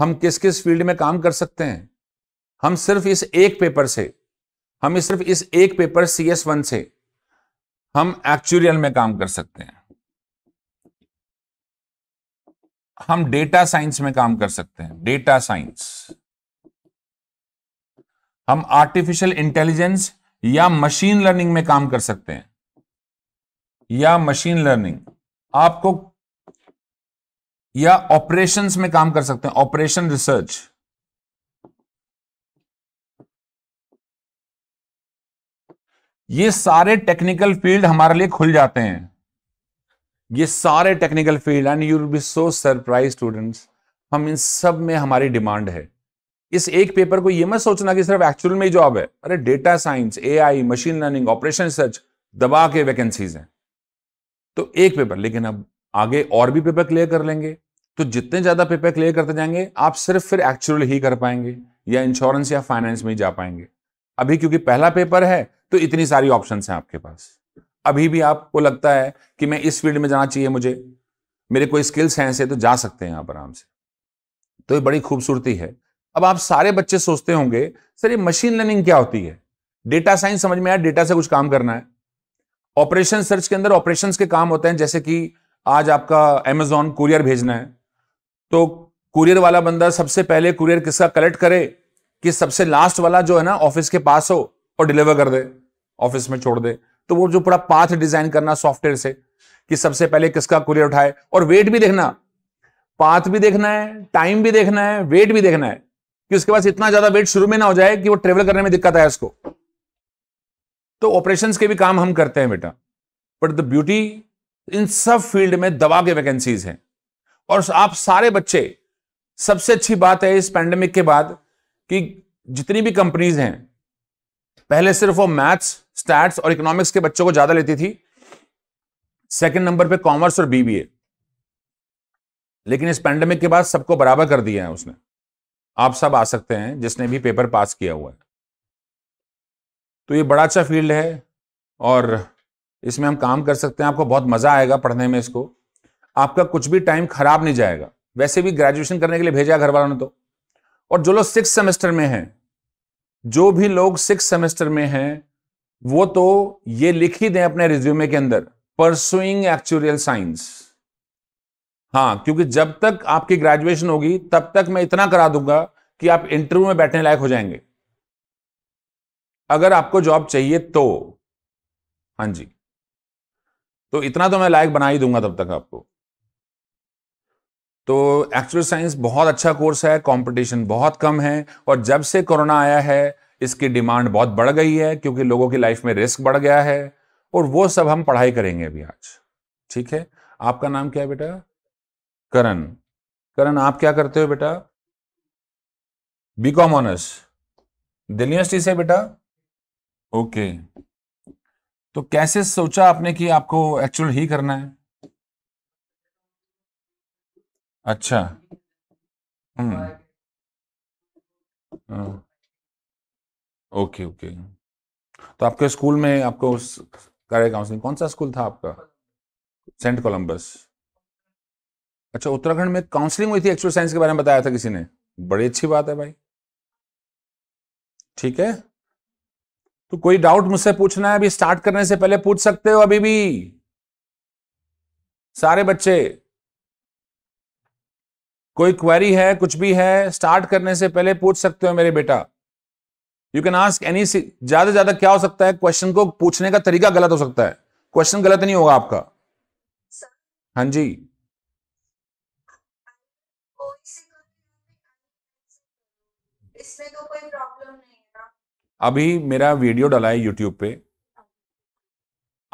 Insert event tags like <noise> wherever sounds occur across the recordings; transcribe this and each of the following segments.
हम किस किस फील्ड में काम कर सकते हैं हम सिर्फ इस एक पेपर से हम सिर्फ इस एक पेपर सी एस वन से हम एक्चुरियल में काम कर सकते हैं हम डेटा साइंस में काम कर सकते हैं डेटा साइंस हम आर्टिफिशियल इंटेलिजेंस या मशीन लर्निंग में काम कर सकते हैं या मशीन लर्निंग आपको या ऑपरेशंस में काम कर सकते हैं ऑपरेशन रिसर्च ये सारे टेक्निकल फील्ड हमारे लिए खुल जाते हैं ये सारे technical field and you be so surprise students हम इन सब में हमारी डिमांड है इस एक पेपर को ये मत सोचना कि सिर्फ एक्चुअल में ही जॉब है अरे data science AI machine learning operation search दबा के वैकेंसीज हैं तो एक पेपर लेकिन अब आगे और भी पेपर क्लियर कर लेंगे तो जितने ज्यादा पेपर क्लियर करते जाएंगे आप सिर्फ फिर एक्चुअल ही कर पाएंगे या इंश्योरेंस या फाइनेंस में ही जा पाएंगे अभी क्योंकि पहला पेपर है तो इतनी सारी ऑप्शन है आपके पास अभी भी आपको लगता है कि मैं इस फील्ड में जाना चाहिए मुझे मेरे कोई स्किल्स हैं ऐसे तो जा सकते हैं आप आराम से तो ये बड़ी खूबसूरती है अब आप सारे बच्चे सोचते होंगे सर ये मशीन लर्निंग क्या होती है डेटा साइंस समझ में आया डेटा से कुछ काम करना है ऑपरेशन सर्च के अंदर ऑपरेशंस के काम होते हैं जैसे कि आज आपका अमेजोन कुरियर भेजना है तो कुरियर वाला बंदा सबसे पहले कुरियर किसका कलेक्ट करे कि सबसे लास्ट वाला जो है ना ऑफिस के पास हो और डिलीवर कर दे ऑफिस में छोड़ दे तो वो जो पूरा पाथ डिजाइन करना सॉफ्टवेयर से कि सबसे पहले किसका कुरियर उठाए और वेट भी देखना पाथ भी देखना है टाइम भी देखना है वेट भी देखना है कि उसके पास इतना ज्यादा वेट शुरू में ना हो जाए कि वो ट्रेवल करने में दिक्कत आए उसको तो ऑपरेशंस के भी काम हम करते हैं बेटा बट द ब्यूटी इन सब फील्ड में दवा के वैकेंसीज हैं और आप सारे बच्चे सबसे अच्छी बात है इस पैंडमिक के बाद कि जितनी भी कंपनीज हैं पहले सिर्फ वो मैथ्स स्टैट्स और इकोनॉमिक्स के बच्चों को ज्यादा लेती थी सेकंड नंबर पे कॉमर्स और बीबीए लेकिन इस पैंडमिक के बाद सबको बराबर कर दिया है उसने आप सब आ सकते हैं जिसने भी पेपर पास किया हुआ है तो ये बड़ा अच्छा फील्ड है और इसमें हम काम कर सकते हैं आपको बहुत मज़ा आएगा पढ़ने में इसको आपका कुछ भी टाइम खराब नहीं जाएगा वैसे भी ग्रेजुएशन करने के लिए भेजा घर वालों ने तो और जो लोग सिक्स सेमेस्टर में हैं जो भी लोग सिक्स सेमेस्टर में हैं वो तो ये लिख ही दें अपने रिज्यूमे के अंदर परसुइंग एक्चुरियल साइंस हाँ क्योंकि जब तक आपकी ग्रेजुएशन होगी तब तक मैं इतना करा दूंगा कि आप इंटरव्यू में बैठने लायक हो जाएंगे अगर आपको जॉब चाहिए तो हाँ जी तो इतना तो मैं लायक बना ही दूंगा तब तक आपको तो एक्चुअल साइंस बहुत अच्छा कोर्स है कंपटीशन बहुत कम है और जब से कोरोना आया है इसकी डिमांड बहुत बढ़ गई है क्योंकि लोगों की लाइफ में रिस्क बढ़ गया है और वो सब हम पढ़ाई करेंगे अभी आज ठीक है आपका नाम क्या है बेटा करण करण आप क्या करते हो बेटा बीकॉम ऑनर्स दिल्ली यूनिवर्सिटी से बेटा ओके तो कैसे सोचा आपने कि आपको एक्चुअल ही करना है अच्छा हम्म हाँ। ओके ओके तो आपके स्कूल में आपको कार्य काउंसलिंग कौन सा स्कूल था आपका सेंट कोलंबस अच्छा उत्तराखंड में काउंसलिंग हुई थी एक्चुअल साइंस के बारे में बताया था किसी ने बड़ी अच्छी बात है भाई ठीक है तो कोई डाउट मुझसे पूछना है अभी स्टार्ट करने से पहले पूछ सकते हो अभी भी सारे बच्चे कोई क्वेरी है कुछ भी है स्टार्ट करने से पहले पूछ सकते हो मेरे बेटा यू कैन आस्क एनी ज्यादा ज्यादा क्या हो सकता है क्वेश्चन को पूछने का तरीका गलत हो सकता है क्वेश्चन गलत नहीं होगा आपका हाँ जी अभी मेरा वीडियो डाला है यूट्यूब पे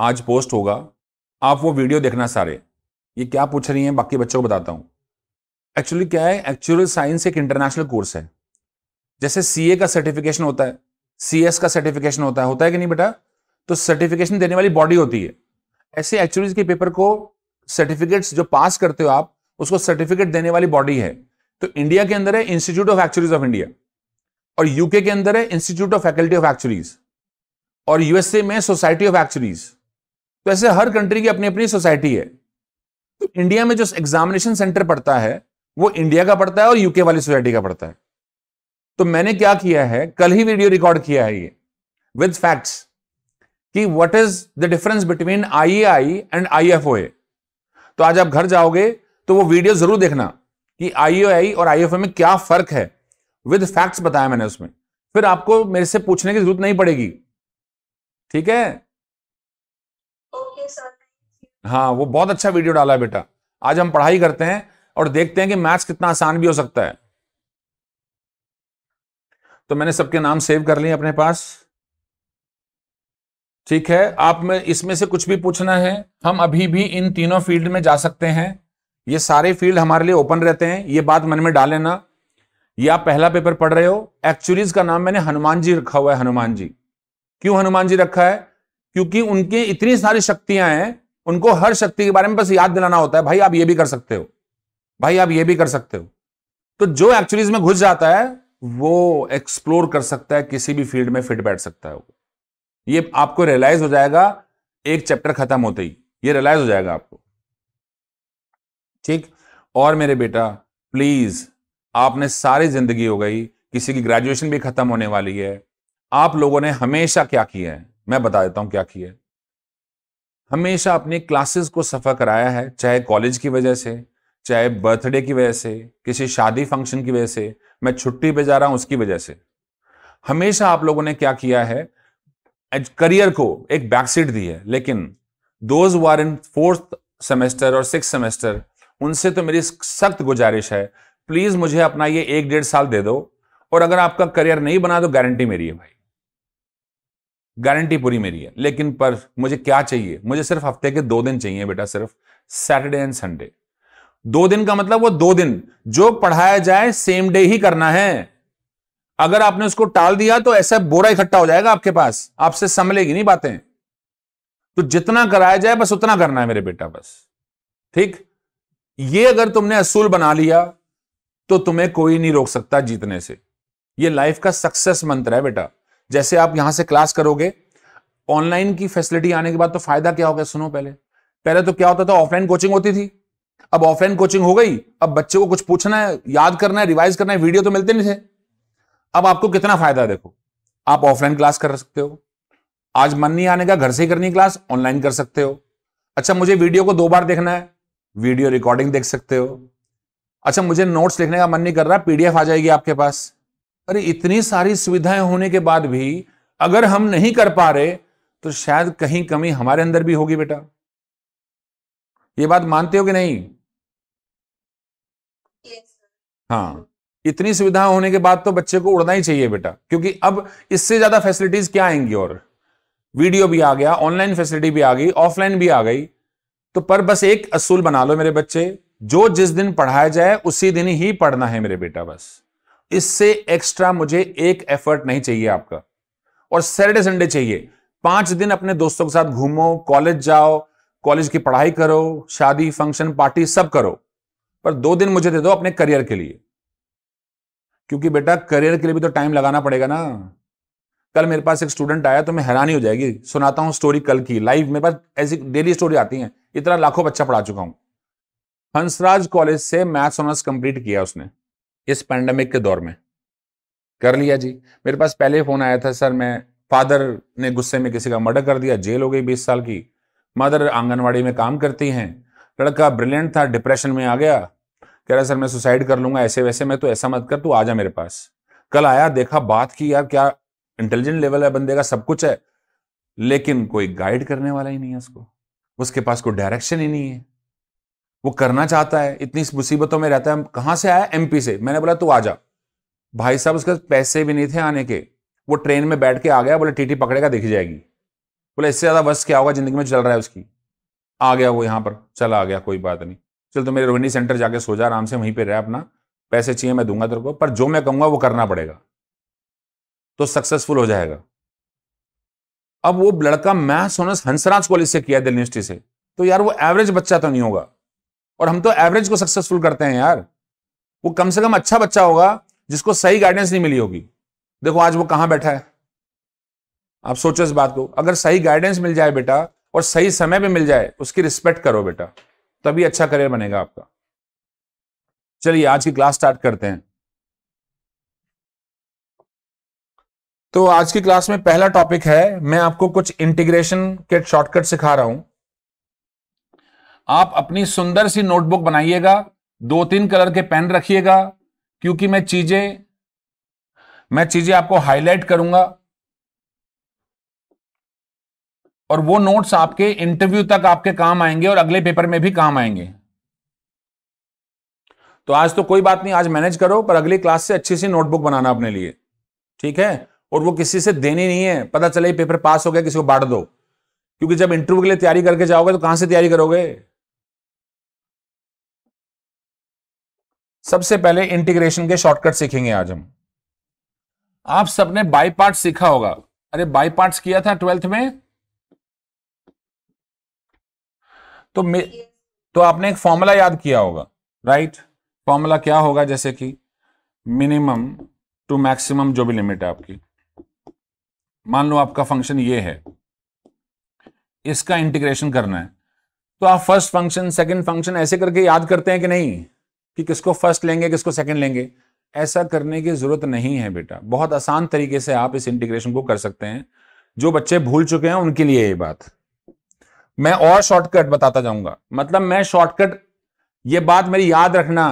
आज पोस्ट होगा आप वो वीडियो देखना सारे ये क्या पूछ रही हैं बाकी बच्चों को बताता हूँ एक्चुअली क्या है एक्चुअल साइंस एक इंटरनेशनल कोर्स है जैसे सीए का सर्टिफिकेशन होता है सीएस का सर्टिफिकेशन होता है होता है कि नहीं बेटा तो सर्टिफिकेशन देने वाली बॉडी होती है ऐसे एक्चुअली के पेपर को सर्टिफिकेट्स जो पास करते हो आप उसको सर्टिफिकेट देने वाली बॉडी है तो इंडिया के अंदर है institute of actuaries of India और यूके के अंदर है institute of faculty of actuaries और यूएसए में सोसाइटी ऑफ एक्चुरीज तो ऐसे हर कंट्री की अपनी अपनी सोसाइटी है तो इंडिया में जो एग्जामिनेशन सेंटर पड़ता है वो इंडिया का पड़ता है और यूके वाली सोसाइटी का पड़ता है तो मैंने क्या किया है कल ही वीडियो रिकॉर्ड किया है ये विद फैक्ट्स कि what is the difference between IAI and IFOA तो आज आप घर जाओगे तो वो वीडियो जरूर देखना कि आईएआई और आईएफओ में क्या फर्क है विद फैक्ट्स बताया मैंने उसमें फिर आपको मेरे से पूछने की जरूरत नहीं पड़ेगी ठीक है okay, हाँ वो बहुत अच्छा वीडियो डाला है बेटा आज हम पढ़ाई करते हैं और देखते हैं कि मैथ्स कितना आसान भी हो सकता है तो मैंने सबके नाम सेव कर लिए अपने पास ठीक है आप में इसमें से कुछ भी पूछना है हम अभी भी इन तीनों फील्ड में जा सकते हैं ये सारे फील्ड हमारे लिए ओपन रहते हैं ये बात मन में डाले ना ये आप पहला पेपर पढ़ रहे हो एक्चुअलीज का नाम मैंने हनुमान जी रखा हुआ है हनुमान जी क्यों हनुमान जी रखा है क्योंकि उनके इतनी सारी शक्तियां हैं उनको हर शक्ति के बारे में बस याद दिलाना होता है भाई आप ये भी कर सकते हो भाई आप ये भी कर सकते हो तो जो एक्चुअलीज में घुस जाता है वो एक्सप्लोर कर सकता है किसी भी फील्ड में फिट बैठ सकता है ये आपको रियलाइज हो जाएगा एक चैप्टर खत्म होते ही ये रियलाइज हो जाएगा आपको ठीक और मेरे बेटा प्लीज आपने सारी जिंदगी हो गई किसी की ग्रेजुएशन भी खत्म होने वाली है आप लोगों ने हमेशा क्या किया है मैं बता देता हूं क्या किया है हमेशा अपनी क्लासेस को सफ़र कराया है चाहे कॉलेज की वजह से चाहे बर्थडे की वजह से किसी शादी फंक्शन की वजह से मैं छुट्टी पे जा रहा हूं उसकी वजह से हमेशा आप लोगों ने क्या किया है करियर को एक बैकसीट दी है लेकिन those were in fourth semester और सिक्स सेमेस्टर उनसे तो मेरी सख्त गुजारिश है प्लीज मुझे अपना ये एक डेढ़ साल दे दो और अगर आपका करियर नहीं बना तो गारंटी मेरी है भाई गारंटी पूरी मेरी है लेकिन पर मुझे क्या चाहिए मुझे सिर्फ हफ्ते के दो दिन चाहिए बेटा सिर्फ सैटरडे एंड संडे दो दिन का मतलब वो दो दिन जो पढ़ाया जाए सेम डे ही करना है अगर आपने उसको टाल दिया तो ऐसा बोरा इकट्ठा हो जाएगा आपके पास आपसे संभलेगी नहीं बातें तो जितना कराया जाए बस उतना करना है मेरे बेटा बस ठीक ये अगर तुमने असूल बना लिया तो तुम्हें कोई नहीं रोक सकता जीतने से ये लाइफ का सक्सेस मंत्र है बेटा जैसे आप यहां से क्लास करोगे ऑनलाइन की फैसिलिटी आने के बाद तो फायदा क्या होगा सुनो पहले पहले तो क्या होता था ऑफलाइन कोचिंग होती थी अब ऑफलाइन कोचिंग हो गई अब बच्चे को कुछ पूछना है याद करना है रिवाइज करना है वीडियो तो मिलते नहीं थे अब आपको कितना फायदा देखो आप ऑफलाइन क्लास कर सकते हो आज मन नहीं आने का घर से ही करनी क्लास ऑनलाइन कर सकते हो अच्छा मुझे वीडियो को दो बार देखना है वीडियो रिकॉर्डिंग देख सकते हो अच्छा मुझे नोट्स लिखने का मन नहीं कर रहा पीडीएफ आ जाएगी आपके पास अरे इतनी सारी सुविधाएं होने के बाद भी अगर हम नहीं कर पा रहे तो शायद कहीं कमी हमारे अंदर भी होगी बेटा ये बात मानते हो कि नहीं yes. हाँ इतनी सुविधा होने के बाद तो बच्चे को उड़ना ही चाहिए बेटा क्योंकि अब इससे ज्यादा फैसिलिटीज क्या आएंगी और वीडियो भी आ गया ऑनलाइन फैसिलिटी भी आ गई ऑफलाइन भी आ गई तो पर बस एक असूल बना लो मेरे बच्चे जो जिस दिन पढ़ाया जाए उसी दिन ही पढ़ना है मेरे बेटा बस इससे एक्स्ट्रा मुझे एक एफर्ट नहीं चाहिए आपका और सैटरडे संडे चाहिए पांच दिन अपने दोस्तों के साथ घूमो कॉलेज जाओ कॉलेज की पढ़ाई करो शादी फंक्शन पार्टी सब करो पर दो दिन मुझे दे दो अपने करियर के लिए क्योंकि बेटा करियर के लिए भी तो टाइम लगाना पड़ेगा ना कल मेरे पास एक स्टूडेंट आया तो मैं हैरानी हो जाएगी सुनाता हूँ स्टोरी कल की लाइव मेरे पास ऐसी डेली स्टोरी आती है इतना लाखों बच्चा पढ़ा चुका हूँ हंसराज कॉलेज से मैथ्स ऑनर्स कंप्लीट किया उसने इस पैंडमिक के दौर में कर लिया जी मेरे पास पहले फोन आया था सर मैं फादर ने गुस्से में किसी का मर्डर कर दिया जेल हो गई बीस साल की मदर आंगनवाड़ी में काम करती हैं लड़का ब्रिलियंट था डिप्रेशन में आ गया कह रहा सर मैं सुसाइड कर लूंगा ऐसे वैसे मैं तो ऐसा मत कर तू आ जा मेरे पास कल आया देखा बात की यार क्या इंटेलिजेंट लेवल है बंदे का सब कुछ है लेकिन कोई गाइड करने वाला ही नहीं है उसको उसके पास कोई डायरेक्शन ही नहीं है वो करना चाहता है इतनी मुसीबतों में रहता है कहाँ से आया एमपी से मैंने बोला तू आ जा भाई साहब उसके पैसे भी नहीं थे आने के वो ट्रेन में बैठ के आ गया बोले टीटी पकड़ेगा देखी जाएगी बोले इससे ज़्यादा बस क्या होगा ज़िंदगी में चल रहा है उसकी आ गया वो यहां पर चला आ गया कोई बात नहीं चल तो मेरे रोहिणी सेंटर जाके सो जा आराम से वहीं पर रह अपना पैसे चाहिए मैं दूंगा तेरे को पर जो मैं कहूँगा वो करना पड़ेगा तो सक्सेसफुल हो जाएगा अब वो लड़का मैं सोनस हंसराज कॉलेज से किया दिल्ली यूनिवर्सिटी से तो यार वो एवरेज बच्चा तो नहीं होगा और हम तो एवरेज को सक्सेसफुल करते हैं यार वो कम से कम अच्छा बच्चा होगा जिसको सही गाइडेंस नहीं मिली होगी देखो आज वो कहां बैठा है आप सोचो इस बात को अगर सही गाइडेंस मिल जाए बेटा और सही समय पे मिल जाए उसकी रिस्पेक्ट करो बेटा तभी अच्छा करियर बनेगा आपका चलिए आज की क्लास स्टार्ट करते हैं तो आज की क्लास में पहला टॉपिक है मैं आपको कुछ इंटीग्रेशन के शॉर्टकट सिखा रहा हूं आप अपनी सुंदर सी नोटबुक बनाइएगा दो तीन कलर के पेन रखिएगा क्योंकि मैं चीजें मैं चीजें आपको हाईलाइट करूंगा और वो नोट्स आपके इंटरव्यू तक आपके काम आएंगे और अगले पेपर में भी काम आएंगे तो आज तो कोई बात नहीं आज मैनेज करो पर अगली क्लास से अच्छी सी नोटबुक बनाना अपने लिए ठीक है और वो किसी से देनी नहीं है पता चले पेपर पास हो गया किसी को बांट दो क्योंकि जब इंटरव्यू के लिए तैयारी करके जाओगे तो कहां से तैयारी करोगे सबसे पहले इंटीग्रेशन के शॉर्टकट सीखेंगे आज हम आप सबने बाई पार्ट सीखा होगा अरे बाई पार्ट किया था ट्वेल्थ में तो मे तो आपने एक फॉर्मूला याद किया होगा राइट फॉर्मूला क्या होगा जैसे कि मिनिमम टू मैक्सिमम जो भी लिमिट है आपकी मान लो आपका फंक्शन ये है इसका इंटीग्रेशन करना है तो आप फर्स्ट फंक्शन सेकंड फंक्शन ऐसे करके याद करते हैं कि नहीं कि किसको फर्स्ट लेंगे किसको सेकंड लेंगे ऐसा करने की जरूरत नहीं है बेटा बहुत आसान तरीके से आप इस इंटीग्रेशन को कर सकते हैं जो बच्चे भूल चुके हैं उनके लिए ये बात मैं और शॉर्टकट बताता जाऊंगा मतलब मैं शॉर्टकट ये बात मेरी याद रखना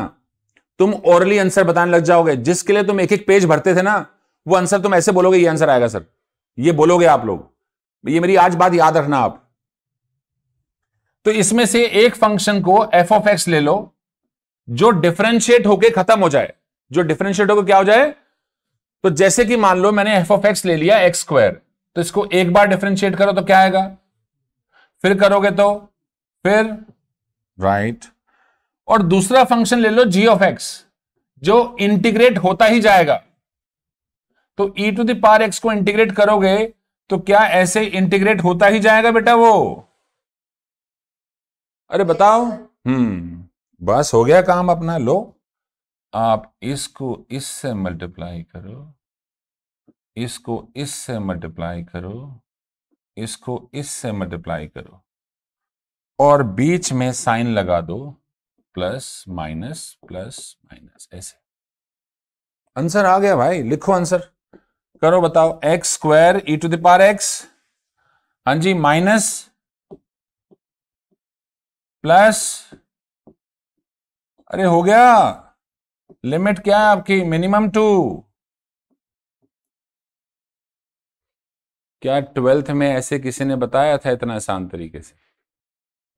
तुम ओरली आंसर बताने लग जाओगे जिसके लिए तुम एक एक पेज भरते थे ना वो आंसर तुम ऐसे बोलोगे ये आंसर आएगा सर ये बोलोगे आप लोग ये मेरी आज बात याद रखना आप तो इसमें से एक फंक्शन को एफ ऑफ एक्स ले लो जो डिफरेंशिएट होके खत्म हो जाए जो डिफरेंशिएट होकर क्या हो जाए तो जैसे कि मान लो मैंने एफ ऑफ एक्स ले लिया एक्स स्क्वायर तो इसको एक बार डिफरेंशिएट करो तो क्या आएगा फिर करोगे तो फिर राइट right. और दूसरा फंक्शन ले लो जी ऑफ एक्स जो इंटीग्रेट होता ही जाएगा तो ई टू दावर एक्स को इंटीग्रेट करोगे तो क्या ऐसे इंटीग्रेट होता ही जाएगा बेटा वो अरे बताओ हम्म बस हो गया काम अपना लो आप इसको इससे मल्टीप्लाई करो इसको इससे मल्टीप्लाई करो इसको इससे मल्टीप्लाई करो और बीच में साइन लगा दो प्लस माइनस प्लस माइनस ऐसे आंसर आ गया भाई लिखो आंसर करो बताओ X square E to the power X हां जी माइनस प्लस अरे हो गया लिमिट क्या है आपकी मिनिमम टू क्या ट्वेल्थ में ऐसे किसी ने बताया था इतना आसान तरीके से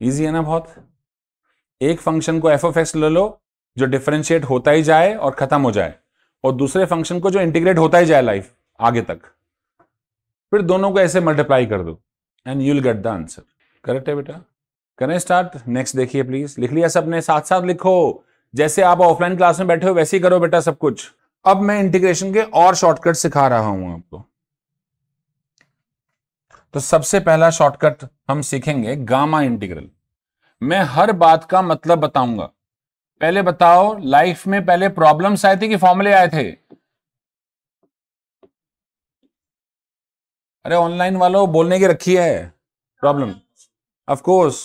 इजी है ना बहुत एक फंक्शन को एफ ऑफ एक्स ले लो जो डिफ्रेंशिएट होता ही जाए और खत्म हो जाए और दूसरे फंक्शन को जो इंटीग्रेट होता ही जाए लाइफ आगे तक फिर दोनों को ऐसे मल्टीप्लाई कर दो and you'll get the answer correct है बेटा करें स्टार्ट नेक्स्ट देखिए प्लीज लिख लिया सबने साथ साथ लिखो जैसे आप ऑफलाइन क्लास में बैठे हो वैसे ही करो बेटा सब कुछ अब मैं इंटीग्रेशन के और शॉर्टकट सिखा रहा हूं आपको तो सबसे पहला शॉर्टकट हम सीखेंगे गामा इंटीग्रल मैं हर बात का मतलब बताऊंगा पहले बताओ लाइफ में पहले प्रॉब्लम्स आए थे कि फॉर्मूले आए थे अरे ऑनलाइन वालों बोलने की रखी है प्रॉब्लम ऑफ कोर्स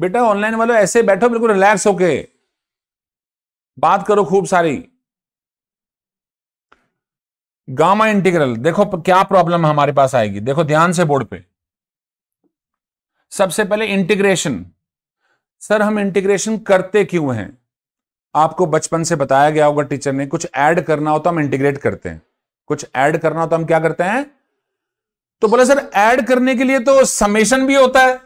बेटा ऑनलाइन वालों ऐसे बैठो बिल्कुल रिलैक्स होके बात करो खूब सारी गामा इंटीग्रल देखो क्या प्रॉब्लम हमारे पास आएगी देखो ध्यान से बोर्ड पे सबसे पहले इंटीग्रेशन सर हम इंटीग्रेशन करते क्यों हैं आपको बचपन से बताया गया होगा टीचर ने कुछ ऐड करना हो तो हम इंटीग्रेट करते हैं कुछ ऐड करना हो तो हम क्या करते हैं तो बोले सर ऐड करने के लिए तो समेशन भी होता है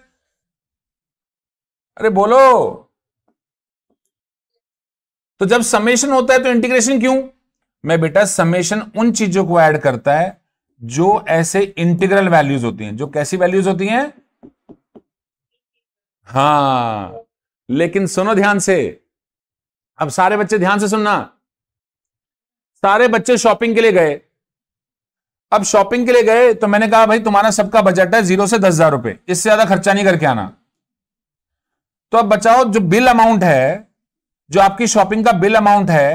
अरे बोलो तो जब समेशन होता है तो इंटीग्रेशन क्यों मैं बेटा समेशन उन चीजों को ऐड करता है जो ऐसे इंटीग्रल वैल्यूज होती हैं जो कैसी वैल्यूज होती हैं हाँ लेकिन सुनो ध्यान से अब सारे बच्चे ध्यान से सुनना सारे बच्चे शॉपिंग के लिए गए अब शॉपिंग के लिए गए तो मैंने कहा भाई तुम्हारा सबका बजट है जीरो से दस हजार रुपए इससे ज्यादा खर्चा नहीं करके आना तो अब बचाओ जो बिल अमाउंट है जो आपकी शॉपिंग का बिल अमाउंट है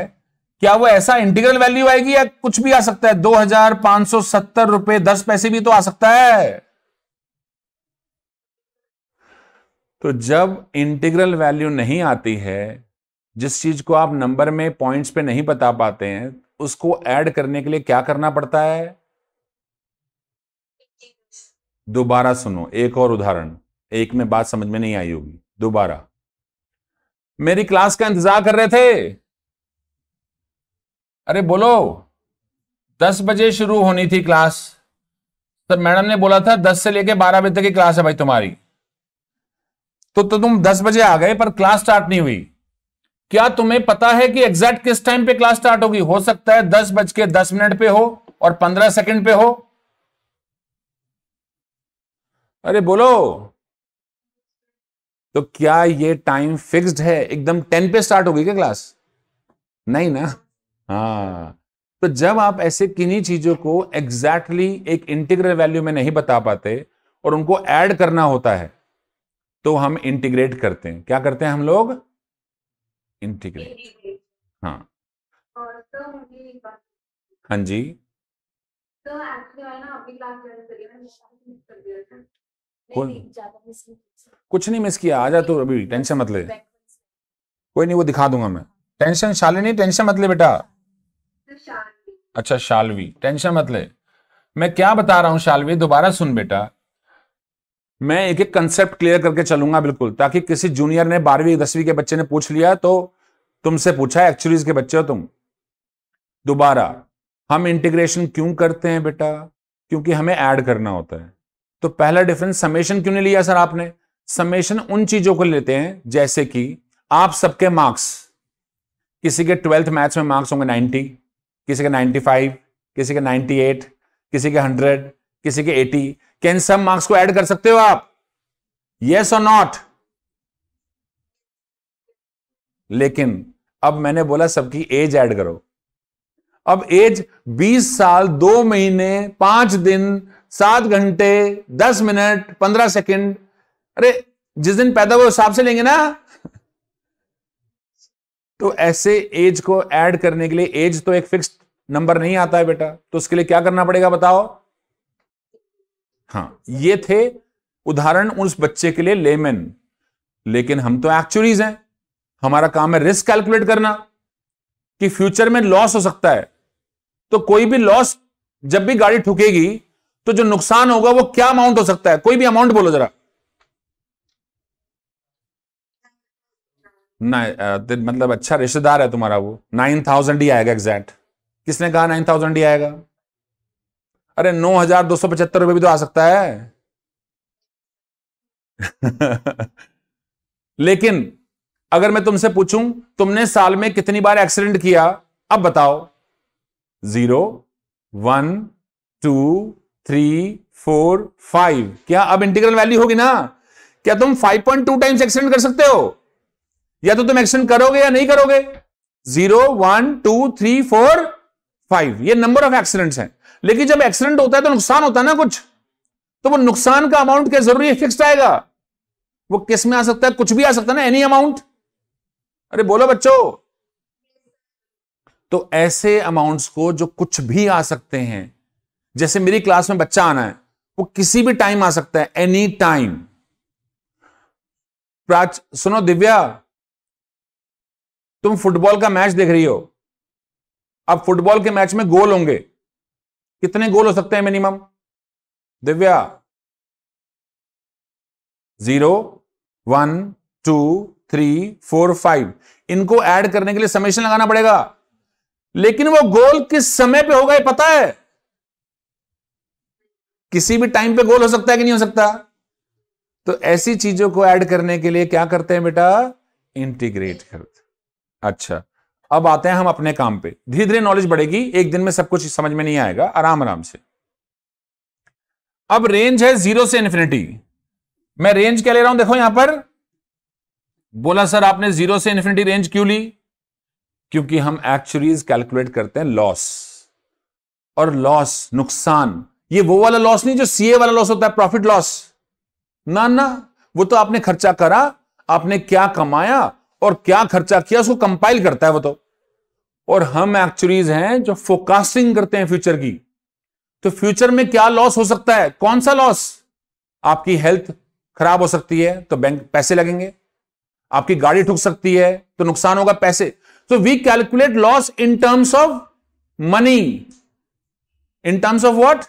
क्या वो ऐसा इंटीग्रल वैल्यू आएगी या कुछ भी आ सकता है दो हजार पांच सौ सत्तर रुपए दस पैसे भी तो आ सकता है तो जब इंटीग्रल वैल्यू नहीं आती है जिस चीज को आप नंबर में पॉइंट्स पे नहीं बता पाते हैं उसको ऐड करने के लिए क्या करना पड़ता है दोबारा सुनो एक और उदाहरण एक में बात समझ में नहीं आई होगी दोबारा मेरी क्लास का इंतजार कर रहे थे अरे बोलो दस बजे शुरू होनी थी क्लास तब मैडम ने बोला था दस से लेके बारह बजे तक की क्लास है भाई तुम्हारी तो, तो तुम दस बजे आ गए पर क्लास स्टार्ट नहीं हुई क्या तुम्हें पता है कि एग्जैक्ट किस टाइम पे क्लास स्टार्ट होगी हो सकता है दस बज के दस मिनट पे हो और पंद्रह सेकंड पे हो अरे बोलो तो क्या ये टाइम फिक्स्ड है एकदम टेन पे स्टार्ट होगी क्या क्लास नहीं ना हाँ तो जब आप ऐसे किन्हीं चीजों को एग्जैक्टली exactly एक इंटीग्रल वैल्यू में नहीं बता पाते और उनको ऐड करना होता है तो हम इंटीग्रेट करते हैं क्या करते हैं हम लोग इंटीग्रेट हाँ हाँ जी तो एक्चुअली ना क्लास कोई नहीं, कुछ नहीं मिस किया आ जा तो अभी टेंशन मत ले कोई नहीं वो दिखा दूंगा मैं टेंशन हाँ। शालिनी टेंशन मत ले बेटा अच्छा शालवी टेंशन मत ले मैं क्या बता रहा हूं शालवी दोबारा सुन बेटा मैं एक एक कंसेप्ट क्लियर करके चलूंगा बिल्कुल ताकि किसी जूनियर ने बारहवीं दसवीं के बच्चे ने पूछ लिया तो तुमसे पूछा एक्चुअली के बच्चे हो तुम दोबारा हम इंटीग्रेशन क्यों करते हैं बेटा क्योंकि हमें ऐड करना होता है तो पहला डिफरेंस समेशन क्यों नहीं लिया सर आपने समेशन उन चीजों को लेते हैं जैसे कि आप सबके मार्क्स किसी के ट्वेल्थ मैथ्स में मार्क्स होंगे 90 किसी के 95 किसी के 98 किसी के 100 किसी के 80 क्या इन सब मार्क्स को ऐड कर सकते हो आप यस और नॉट लेकिन अब मैंने बोला सबकी एज ऐड करो अब एज 20 साल दो महीने पांच दिन सात घंटे दस मिनट पंद्रह सेकंड अरे जिस दिन पैदा हुआ हिसाब से लेंगे ना तो ऐसे एज को ऐड करने के लिए एज तो एक फिक्स नंबर नहीं आता है बेटा तो उसके लिए क्या करना पड़ेगा बताओ हाँ ये थे उदाहरण उस बच्चे के लिए लेमेन लेकिन हम तो एक्चुअलीज हैं हमारा काम है रिस्क कैलकुलेट करना कि फ्यूचर में लॉस हो सकता है तो कोई भी लॉस जब भी गाड़ी ठुकेगी तो जो नुकसान होगा वो क्या अमाउंट हो सकता है कोई भी अमाउंट बोलो जरा नहीं मतलब अच्छा रिश्तेदार है तुम्हारा वो नाइन थाउजेंड ही आएगा एग्जैक्ट किसने कहा नाइन थाउजेंड ही आएगा अरे नौ हजार दो सौ पचहत्तर रुपये भी तो आ सकता है <laughs> लेकिन अगर मैं तुमसे पूछूं तुमने साल में कितनी बार एक्सीडेंट किया अब बताओ zero one two three four five क्या अब इंटीग्रल वैल्यू होगी ना क्या तुम five point two times extend कर सकते हो या तो तुम एक्सटेंड करोगे या नहीं करोगे zero one two three four five ये नंबर ऑफ एक्सीडेंट्स हैं लेकिन जब एक्सीडेंट होता है तो नुकसान होता है ना कुछ तो वो नुकसान का अमाउंट क्या जरूरी है फिक्स आएगा वो किस में आ सकता है कुछ भी आ सकता है ना एनी अमाउंट अरे बोलो बच्चों तो ऐसे अमाउंट्स को जो कुछ भी आ सकते हैं जैसे मेरी क्लास में बच्चा आना है वो किसी भी टाइम आ सकता है एनी टाइम प्राच सुनो दिव्या तुम फुटबॉल का मैच देख रही हो अब फुटबॉल के मैच में गोल होंगे कितने गोल हो सकते हैं minimum Divya zero one two three four five इनको ऐड करने के लिए समेशन लगाना पड़ेगा लेकिन वो गोल किस समय पे होगा ये पता है किसी भी टाइम पे गोल हो सकता है कि नहीं हो सकता तो ऐसी चीजों को ऐड करने के लिए क्या करते हैं बेटा इंटीग्रेट करते अच्छा अब आते हैं हम अपने काम पे धीरे धीरे नॉलेज बढ़ेगी एक दिन में सब कुछ समझ में नहीं आएगा आराम आराम से अब रेंज है जीरो से इन्फिनिटी मैं रेंज क्या ले रहा हूं देखो यहां पर बोला सर आपने जीरो से इन्फिनिटी रेंज क्यों ली क्योंकि हम एक्चुअली कैलकुलेट करते हैं लॉस और लॉस नुकसान ये वो वाला लॉस नहीं जो सीए वाला लॉस होता है प्रॉफिट लॉस ना ना वो तो आपने खर्चा करा आपने क्या कमाया और क्या खर्चा किया उसको कंपाइल करता है वो तो और हम एक्चुअलीज हैं जो फोकास्टिंग करते हैं फ्यूचर की तो फ्यूचर में क्या लॉस हो सकता है कौन सा लॉस आपकी हेल्थ खराब हो सकती है तो बैंक पैसे लगेंगे आपकी गाड़ी ठुक सकती है तो नुकसान होगा पैसे तो we calculate loss in terms of money in terms of what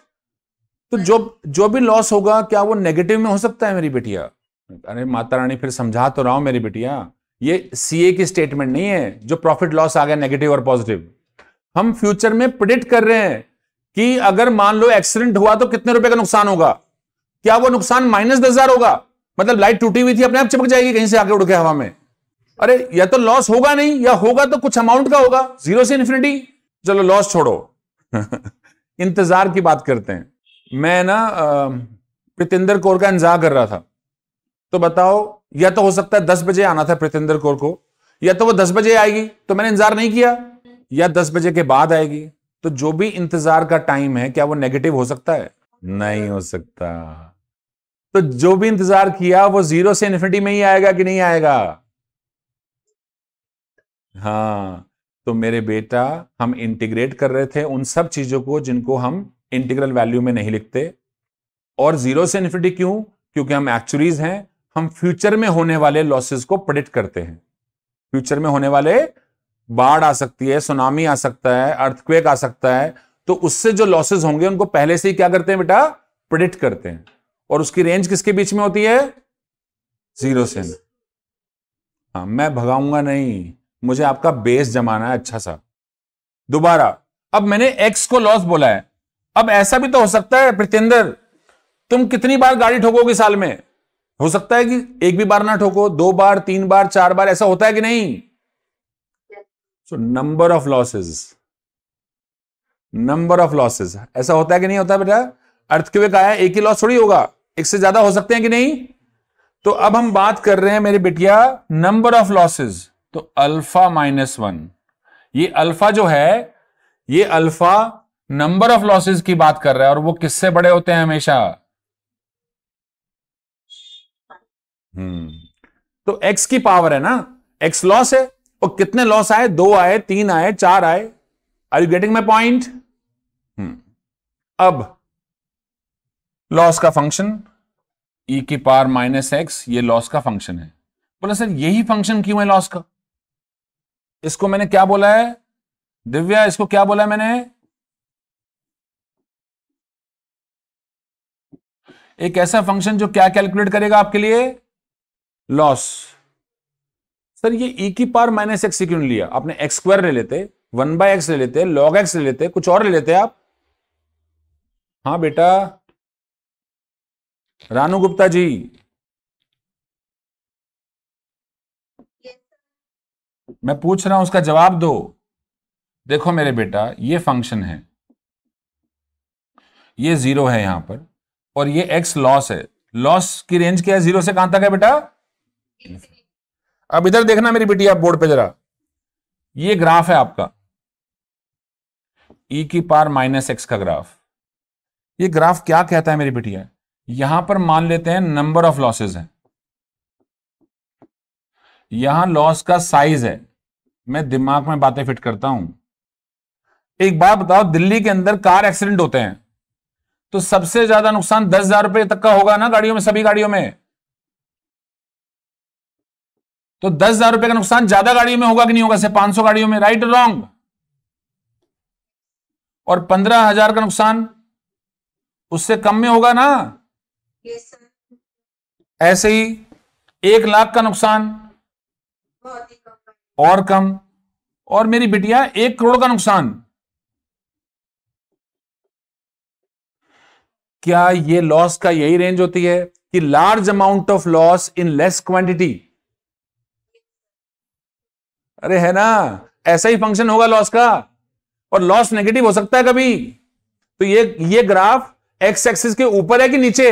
तो जो जो भी लॉस होगा क्या वो नेगेटिव में हो सकता है मेरी बेटिया अरे माता रानी फिर समझा तो रहा हूं मेरी बेटिया ये सीए की स्टेटमेंट नहीं है जो प्रॉफिट लॉस आ गया नेगेटिव और पॉजिटिव हम फ्यूचर में प्रिडिक्ट कर रहे हैं कि अगर मान लो एक्सीडेंट हुआ तो कितने रुपए का नुकसान होगा क्या वो नुकसान माइनस दस हजार होगा मतलब लाइट टूटी हुई थी अपने आप चिपक जाएगी कहीं से आगे उड़ के हवा में अरे या तो लॉस होगा नहीं या होगा तो कुछ अमाउंट का होगा जीरो से इन्फिनिटी चलो लॉस छोड़ो <laughs> इंतजार की बात करते हैं मैं ना प्रतिंदर कौर का इंतजार कर रहा था तो बताओ या तो हो सकता है दस बजे आना था प्रतिंदर कौर को या तो वो दस बजे आएगी तो मैंने इंतजार नहीं किया या दस बजे के बाद आएगी तो जो भी इंतजार का टाइम है क्या वो नेगेटिव हो सकता है नहीं हो सकता तो जो भी इंतजार किया वो जीरो से इन्फिनिटी में ही आएगा कि नहीं आएगा हाँ तो मेरे बेटा हम इंटीग्रेट कर रहे थे उन सब चीजों को जिनको हम इंटीग्रल वैल्यू में नहीं लिखते और जीरो से इन्फिनिटी क्यों क्योंकि हम एक्चुअलीज हैं हम फ्यूचर में होने वाले लॉसेस को प्रेडिक्ट करते हैं फ्यूचर में होने वाले बाढ़ आ सकती है सुनामी आ सकता है अर्थक्वेक आ सकता है तो उससे जो लॉसेस होंगे उनको पहले से ही क्या करते हैं बेटा प्रडिक्ट करते हैं और उसकी रेंज किसके बीच में होती है जीरो से हाँ मैं भगाऊंगा नहीं मुझे आपका बेस जमाना है अच्छा सा दोबारा अब मैंने एक्स को लॉस बोला है अब ऐसा भी तो हो सकता है प्रितेंद्र तुम कितनी बार गाड़ी ठोकोगे साल में हो सकता है कि एक भी बार ना ठोको दो बार तीन बार चार बार ऐसा होता है कि नहीं so number of losses number of losses ऐसा होता है कि नहीं होता बेटा अर्थ के आया एक ही लॉस थोड़ी होगा एक से ज्यादा हो सकते हैं कि नहीं तो अब हम बात कर रहे हैं मेरी बेटिया नंबर ऑफ लॉसेज तो अल्फा माइनस वन ये अल्फा जो है ये अल्फा नंबर ऑफ लॉसेस की बात कर रहा है और वो किससे बड़े होते हैं हमेशा हम्म तो एक्स की पावर है ना एक्स लॉस है और कितने लॉस आए दो आए तीन आए चार आए are you getting my point अब लॉस का फंक्शन ई e की पावर माइनस एक्स ये लॉस का फंक्शन है बोला सर यही फंक्शन क्यों है लॉस का इसको मैंने क्या बोला है दिव्या इसको क्या बोला है मैंने एक ऐसा फंक्शन जो क्या कैलकुलेट करेगा आपके लिए लॉस सर ये ई e की पार माइनस एक्स क्यों लिया आपने एक्स स्क्वायर ले लेते वन बाय एक्स ले लेते लॉग एक्स ले लेते कुछ और ले लेते आप हाँ बेटा रानू गुप्ता जी मैं पूछ रहा हूं उसका जवाब दो देखो मेरे बेटा ये फंक्शन है ये जीरो है यहां पर और ये एक्स लॉस है लॉस की रेंज क्या है जीरो से कहां तक है बेटा अब इधर देखना मेरी बेटी आप बोर्ड पे जरा ये ग्राफ है आपका ई e की पार माइनस एक्स का ग्राफ ये ग्राफ क्या कहता है मेरी बेटिया यहां पर मान लेते हैं नंबर ऑफ लॉसेज है यहां लॉस का साइज है मैं दिमाग में बातें फिट करता हूं एक बात बताओ दिल्ली के अंदर कार एक्सीडेंट होते हैं तो सबसे ज्यादा नुकसान दस हजार रुपए तक का होगा ना गाड़ियों में सभी गाड़ियों में तो दस हजार रुपये का नुकसान ज्यादा गाड़ियों में होगा कि नहीं होगा से पांच सौ गाड़ियों में राइट रॉन्ग और पंद्रह हजार का नुकसान उससे कम में होगा ना yes, ऐसे ही एक लाख का नुकसान और कम और मेरी बिटिया एक करोड़ का नुकसान क्या ये लॉस का यही रेंज होती है कि large amount of loss in less quantity अरे है ना ऐसा ही फंक्शन होगा लॉस का और लॉस नेगेटिव हो सकता है कभी तो ये ये ग्राफ एक्स एक्सिस के ऊपर है कि नीचे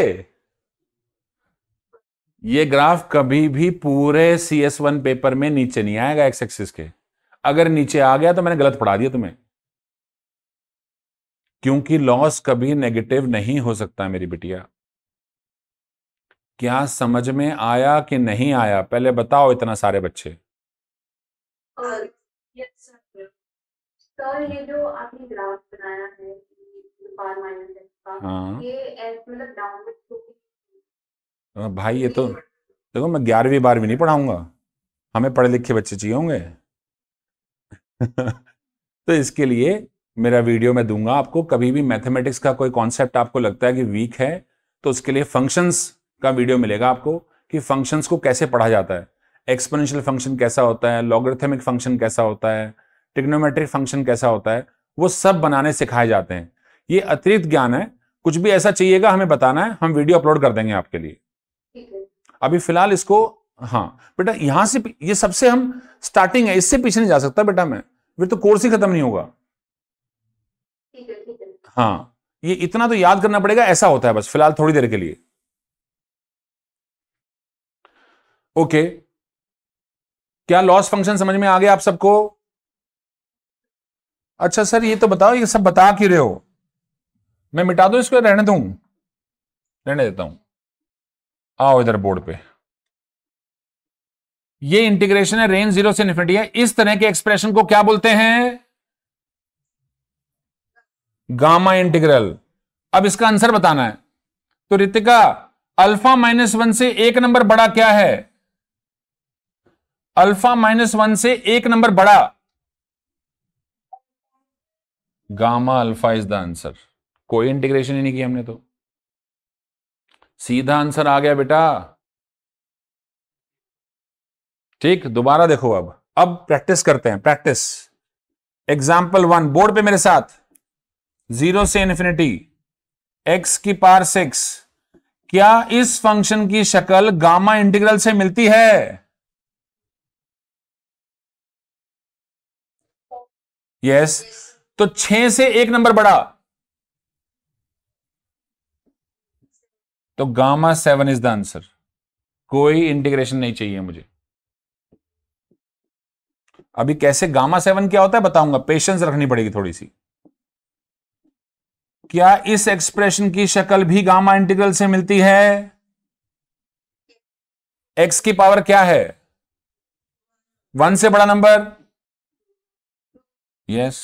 ये ग्राफ कभी भी पूरे सी एस वन पेपर में नीचे नहीं आएगा एक्स एक्सिस के अगर नीचे आ गया तो मैंने गलत पढ़ा दिया तुम्हें क्योंकि लॉस कभी नेगेटिव नहीं हो सकता मेरी बिटिया क्या समझ में आया कि नहीं आया पहले बताओ इतना सारे बच्चे uh, हाँ।, मतलब हाँ। भाई ये तो देखो मैं ग्यारहवीं बारहवीं नहीं पढ़ाऊंगा हमें पढ़े लिखे बच्चे चाहिए होंगे <laughs> तो इसके लिए मेरा वीडियो मैं दूंगा आपको कभी भी मैथमेटिक्स का कोई कॉन्सेप्ट आपको लगता है कि वीक है तो उसके लिए फंक्शंस का वीडियो मिलेगा आपको कि फंक्शंस को कैसे पढ़ा जाता है एक्सपोनेंशियल फंक्शन कैसा होता है लॉगरिथमिक फंक्शन कैसा होता है टिग्नोमेट्रिक फंक्शन कैसा होता है वो सब बनाने सिखाए जाते हैं ये अतिरिक्त ज्ञान है कुछ भी ऐसा चाहिएगा हमें बताना है हम वीडियो अपलोड कर देंगे आपके लिए अभी फिलहाल इसको हाँ बेटा यहाँ से ये सबसे हम स्टार्टिंग है इससे पीछे नहीं जा सकता बेटा मैं फिर तो कोर्स ही खत्म नहीं होगा हाँ ये इतना तो याद करना पड़ेगा ऐसा होता है बस फिलहाल थोड़ी देर के लिए ओके क्या लॉस फंक्शन समझ में आ गया आप सबको अच्छा सर ये तो बताओ ये सब बता क्यों रहे हो मैं मिटा दू इसको रहने दू रहने देता हूं आओ इधर बोर्ड पे ये इंटीग्रेशन है रेंज जीरो से इन्फिनिटी है इस तरह के एक्सप्रेशन को क्या बोलते हैं गामा इंटीग्रल अब इसका आंसर बताना है तो रितिका अल्फा माइनस वन से एक नंबर बड़ा क्या है अल्फा माइनस वन से एक नंबर बड़ा gamma alpha is the answer कोई इंटीग्रेशन ही नहीं किया हमने तो सीधा आंसर आ गया बेटा ठीक दोबारा देखो अब अब प्रैक्टिस करते हैं प्रैक्टिस एग्जाम्पल वन बोर्ड पे मेरे साथ जीरो से इन्फिनिटी एक्स की पार सिक्स क्या इस फंक्शन की शक्ल गामा इंटीग्रल से मिलती है यस yes. तो छह से एक नंबर बड़ा तो gamma seven is the answer कोई इंटीग्रेशन नहीं चाहिए मुझे अभी कैसे गामा सेवन क्या होता है बताऊंगा पेशेंस रखनी पड़ेगी थोड़ी सी क्या इस एक्सप्रेशन की शक्ल भी गामा इंटीग्रल से मिलती है एक्स की पावर क्या है वन से बड़ा नंबर यस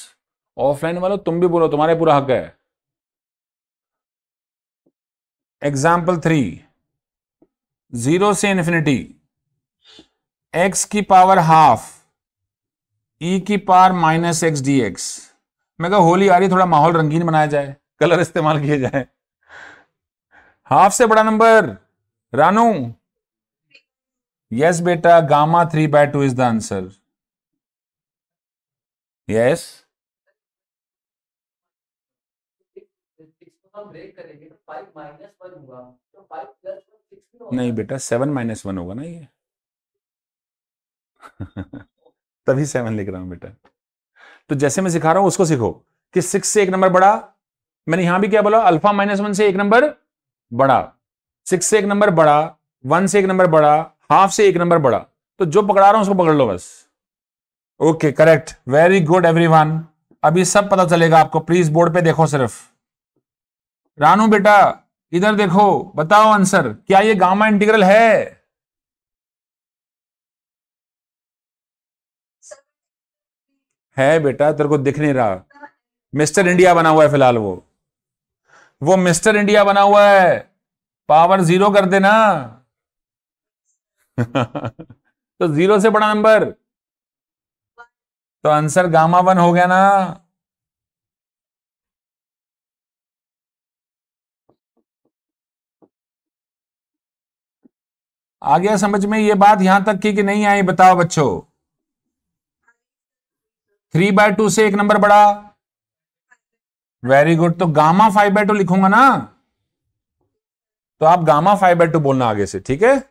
ऑफलाइन वालों तुम भी बोलो तुम्हारे पूरा हक है एग्जाम्पल थ्री जीरो से इन्फिनिटी एक्स की पावर हाफ ई की power minus x d x मैं कहा होली आ रही थोड़ा माहौल रंगीन बनाया जाए कलर इस्तेमाल किए जाए हाफ से बड़ा नंबर रानू यस बेटा gamma three by two is the answer yes नहीं बेटा सेवन माइनस वन होगा ना ये <laughs> तभी सेवन लिख रहा हूं बेटा तो जैसे मैं सिखा रहा हूं उसको सीखो कि सिक्स से एक नंबर बड़ा मैंने यहां भी क्या बोला अल्फा माइनस वन से एक नंबर बड़ा सिक्स से एक नंबर बड़ा वन से एक नंबर बड़ा हाफ से एक नंबर बड़ा तो जो पकड़ा रहा हूं उसको पकड़ लो बस okay correct very good everyone अभी सब पता चलेगा आपको प्लीज बोर्ड पे देखो सिर्फ रानू बेटा इधर देखो बताओ आंसर क्या ये गामा इंटीग्रल है है बेटा तेरे को दिख नहीं रहा मिस्टर इंडिया बना हुआ है फिलहाल वो वो मिस्टर इंडिया बना हुआ है पावर जीरो कर देना <laughs> तो जीरो से बड़ा नंबर तो आंसर गामा वन हो गया ना आ गया समझ में ये बात यहां तक की कि नहीं आई बताओ बच्चों थ्री बाय टू से एक नंबर बड़ा वेरी गुड तो गामा फाइव बाय टू लिखूंगा ना तो आप गामा फाइव बाय टू बोलना आगे से ठीक है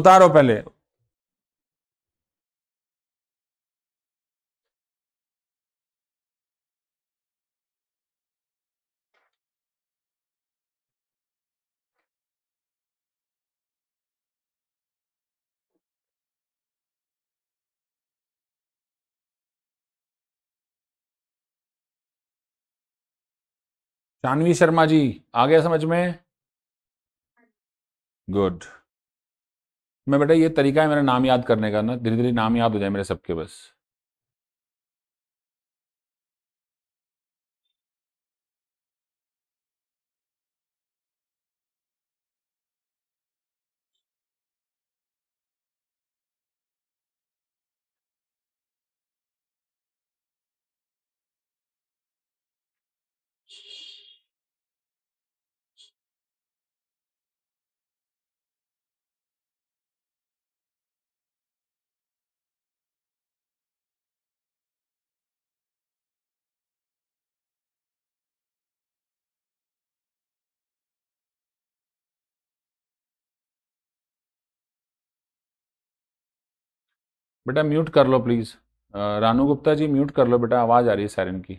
उतारो पहले शानवी शर्मा जी आ गया समझ में गुड मैं बेटा ये तरीका है मेरा नाम याद करने का ना धीरे धीरे नाम याद हो जाए मेरे सबके बस बेटा म्यूट कर लो प्लीज़ रानू गुप्ता जी म्यूट कर लो बेटा आवाज़ आ रही है सैरन की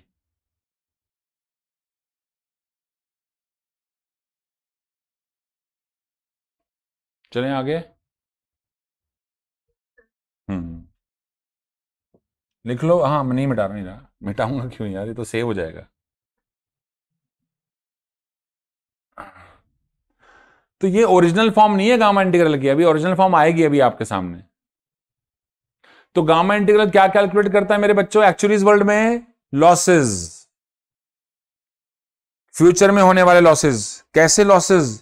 चलें आगे हम्म, हम्म लिख लो हाँ मैं नहीं मिटा नहीं रहा मिटाऊंगा क्यों यार ये तो सेव हो जाएगा तो ये ओरिजिनल फॉर्म नहीं है गामा इंटीग्रल की अभी ओरिजिनल फॉर्म आएगी अभी आपके सामने तो गामा इंटीग्रल क्या कैलकुलेट करता है मेरे बच्चों एक्चुअली वर्ल्ड में लॉसेज फ्यूचर में होने वाले लॉसेज कैसे लॉसेज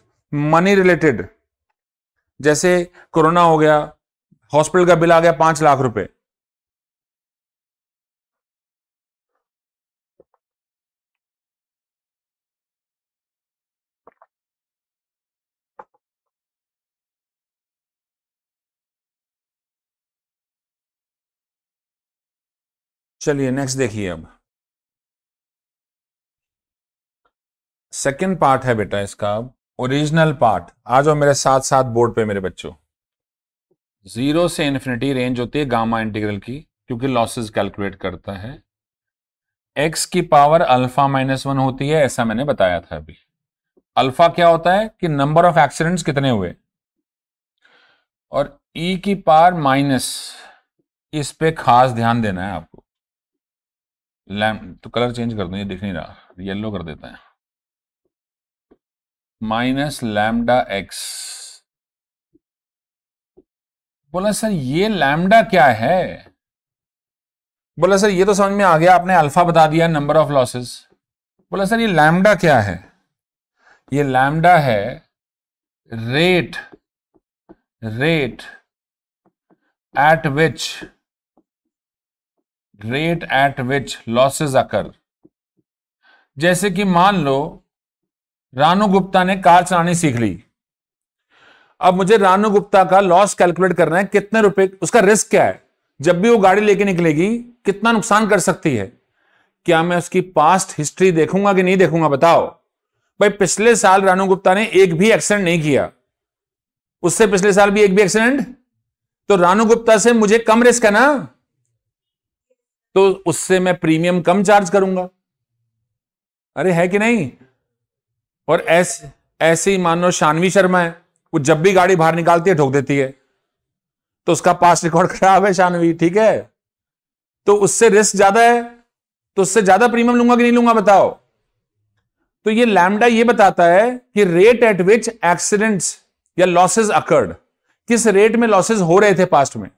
मनी रिलेटेड जैसे कोरोना हो गया हॉस्पिटल का बिल आ गया पांच लाख रुपए चलिए नेक्स्ट देखिए अब सेकंड पार्ट है बेटा इसका अब ओरिजिनल पार्ट आ जाओ मेरे साथ साथ बोर्ड पे मेरे बच्चों जीरो से इन्फिनिटी रेंज होती है गामा इंटीग्रल की क्योंकि लॉसेस कैलकुलेट करता है एक्स की पावर अल्फा माइनस वन होती है ऐसा मैंने बताया था अभी अल्फा क्या होता है कि नंबर ऑफ एक्सीडेंट्स कितने हुए और ई e की पावर माइनस इस पे खास ध्यान देना है आपको लैम तो कलर चेंज कर दो ये दिख नहीं रहा येलो कर देते हैं माइनस लैमडा एक्स बोला सर ये लैमडा क्या है बोला सर ये तो समझ में आ गया आपने अल्फा बता दिया नंबर ऑफ लॉसेस बोला सर ये लैमडा क्या है ये लैमडा है rate rate at which rate at which losses occur जैसे कि मान लो रानू गुप्ता ने कार चलानी सीख ली अब मुझे रानू गुप्ता का लॉस कैलकुलेट करना है कितने रुपए उसका रिस्क क्या है जब भी वो गाड़ी लेके निकलेगी कितना नुकसान कर सकती है क्या मैं उसकी पास्ट हिस्ट्री देखूंगा कि नहीं देखूंगा बताओ भाई पिछले साल रानू गुप्ता ने एक भी एक्सीडेंट नहीं किया उससे पिछले साल भी एक भी एक्सीडेंट तो रानू गुप्ता से मुझे कम रिस्क है ना तो उससे मैं प्रीमियम कम चार्ज करूंगा अरे है कि नहीं और ऐसे ऐसे ही मान लो शानवी शर्मा है वो जब भी गाड़ी बाहर निकालती है ठोक देती है तो उसका पास रिकॉर्ड <laughs> खराब है शानवी ठीक है तो उससे रिस्क ज्यादा है तो उससे ज्यादा प्रीमियम लूंगा कि नहीं लूंगा बताओ तो ये लैमडा ये बताता है कि रेट एट विच एक्सीडेंट्स या लॉसेस अकर्ड किस रेट में लॉसेस हो रहे थे पास्ट में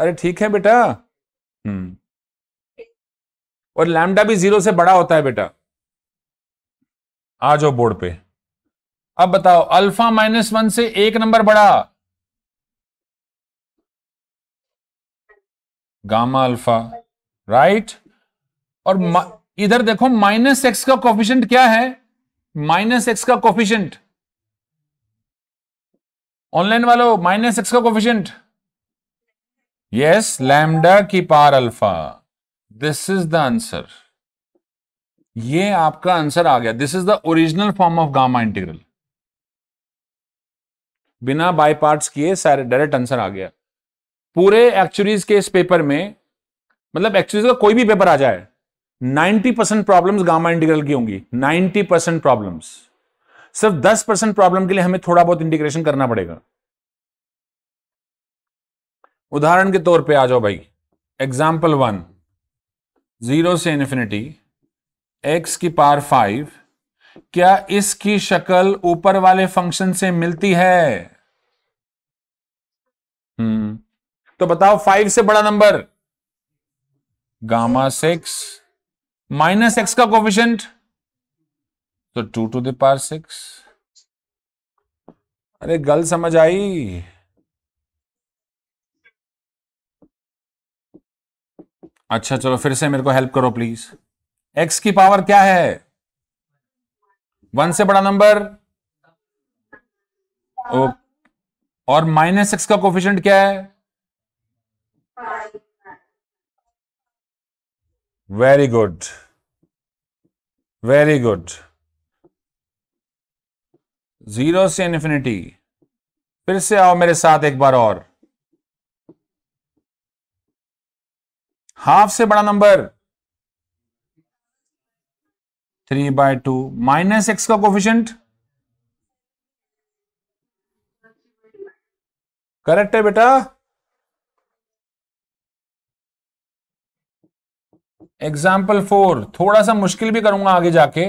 अरे ठीक है बेटा हम्म। और लैमडा भी जीरो से बड़ा होता है बेटा आ जाओ बोर्ड पे अब बताओ अल्फा माइनस वन से एक नंबर बड़ा गामा अल्फा राइट और इधर देखो माइनस एक्स का कॉफिशियंट क्या है माइनस एक्स का कॉफिशियंट ऑनलाइन वालों माइनस एक्स का कॉफिशेंट यस लैमडा की power alpha this is the answer ये आपका आंसर आ गया this is the original form of gamma integral बिना बाय पार्ट्स किए सारे डायरेक्ट आंसर आ गया पूरे एक्चुअलीज के इस पेपर में मतलब एक्चुअलीज का कोई भी पेपर आ जाए 90 परसेंट प्रॉब्लम गामा इंटीग्रल की होंगी 90 परसेंट प्रॉब्लम सिर्फ 10 परसेंट प्रॉब्लम के लिए हमें थोड़ा बहुत इंटीग्रेशन करना पड़ेगा उदाहरण के तौर पे आ जाओ भाई एग्जाम्पल वन जीरो से इन्फिनिटी एक्स की पार फाइव क्या इसकी शक्ल ऊपर वाले फंक्शन से मिलती है हम्म तो बताओ फाइव से बड़ा number gamma six minus x का कोफिशेंट तो टू टू दावर सिक्स अरे गल समझ आई अच्छा चलो फिर से मेरे को हेल्प करो प्लीज एक्स की पावर क्या है वन से बड़ा नंबर और माइनस एक्स का कोफिशियंट क्या है very good very good zero से इन्फिनिटी फिर से आओ मेरे साथ एक बार और हाफ से बड़ा number three by two minus x का कोफिशियंट करेक्ट है बेटा एग्जाम्पल फोर थोड़ा सा मुश्किल भी करूंगा आगे जाके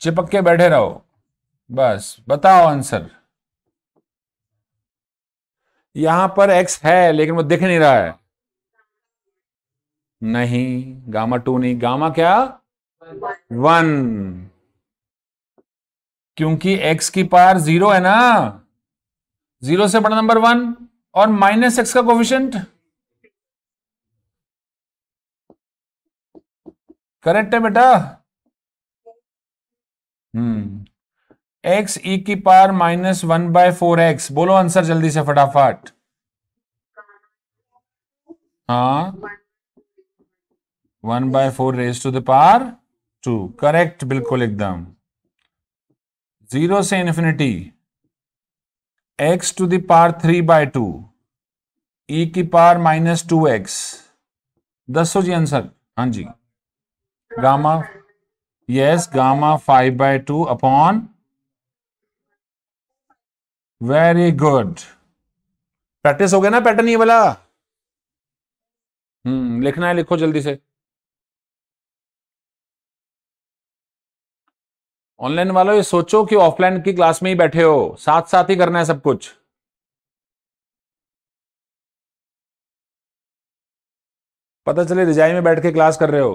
चिपक के बैठे रहो बस बताओ आंसर यहां पर एक्स है लेकिन वो दिख नहीं रहा है नहीं गामा टू नहीं गामा क्या वन क्योंकि एक्स की पार जीरो है ना जीरो से बड़ा नंबर वन और माइनस एक्स का कोफिशेंट करेक्ट है बेटा हम्म एक्स ई e की power minus one by four x बोलो आंसर जल्दी से फटाफट हाँ one by four raise to the power two correct बिल्कुल एकदम जीरो से infinity x to the power three by two e की पार माइनस टू एक्स दसो जी आंसर हाँ जी gamma yes gamma five by two upon very good practice हो गया ना पैटर्न ये वाला हम्म लिखना है लिखो जल्दी से ऑनलाइन वालों ये सोचो कि ऑफलाइन की क्लास में ही बैठे हो साथ साथ ही करना है सब कुछ पता चले रिजाई में बैठ के क्लास कर रहे हो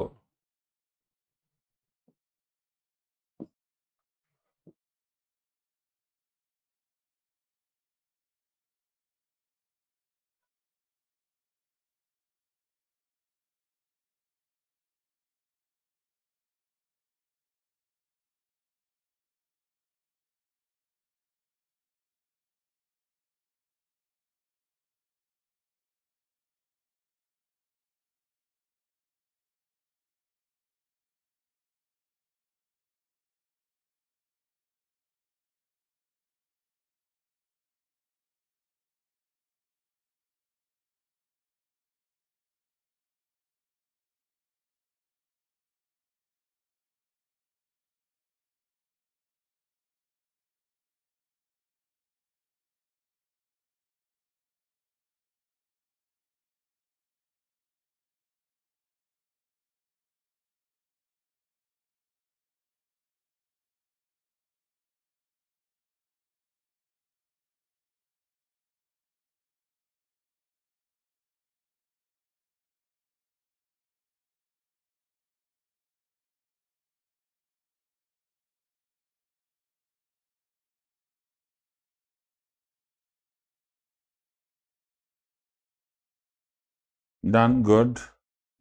डन गुड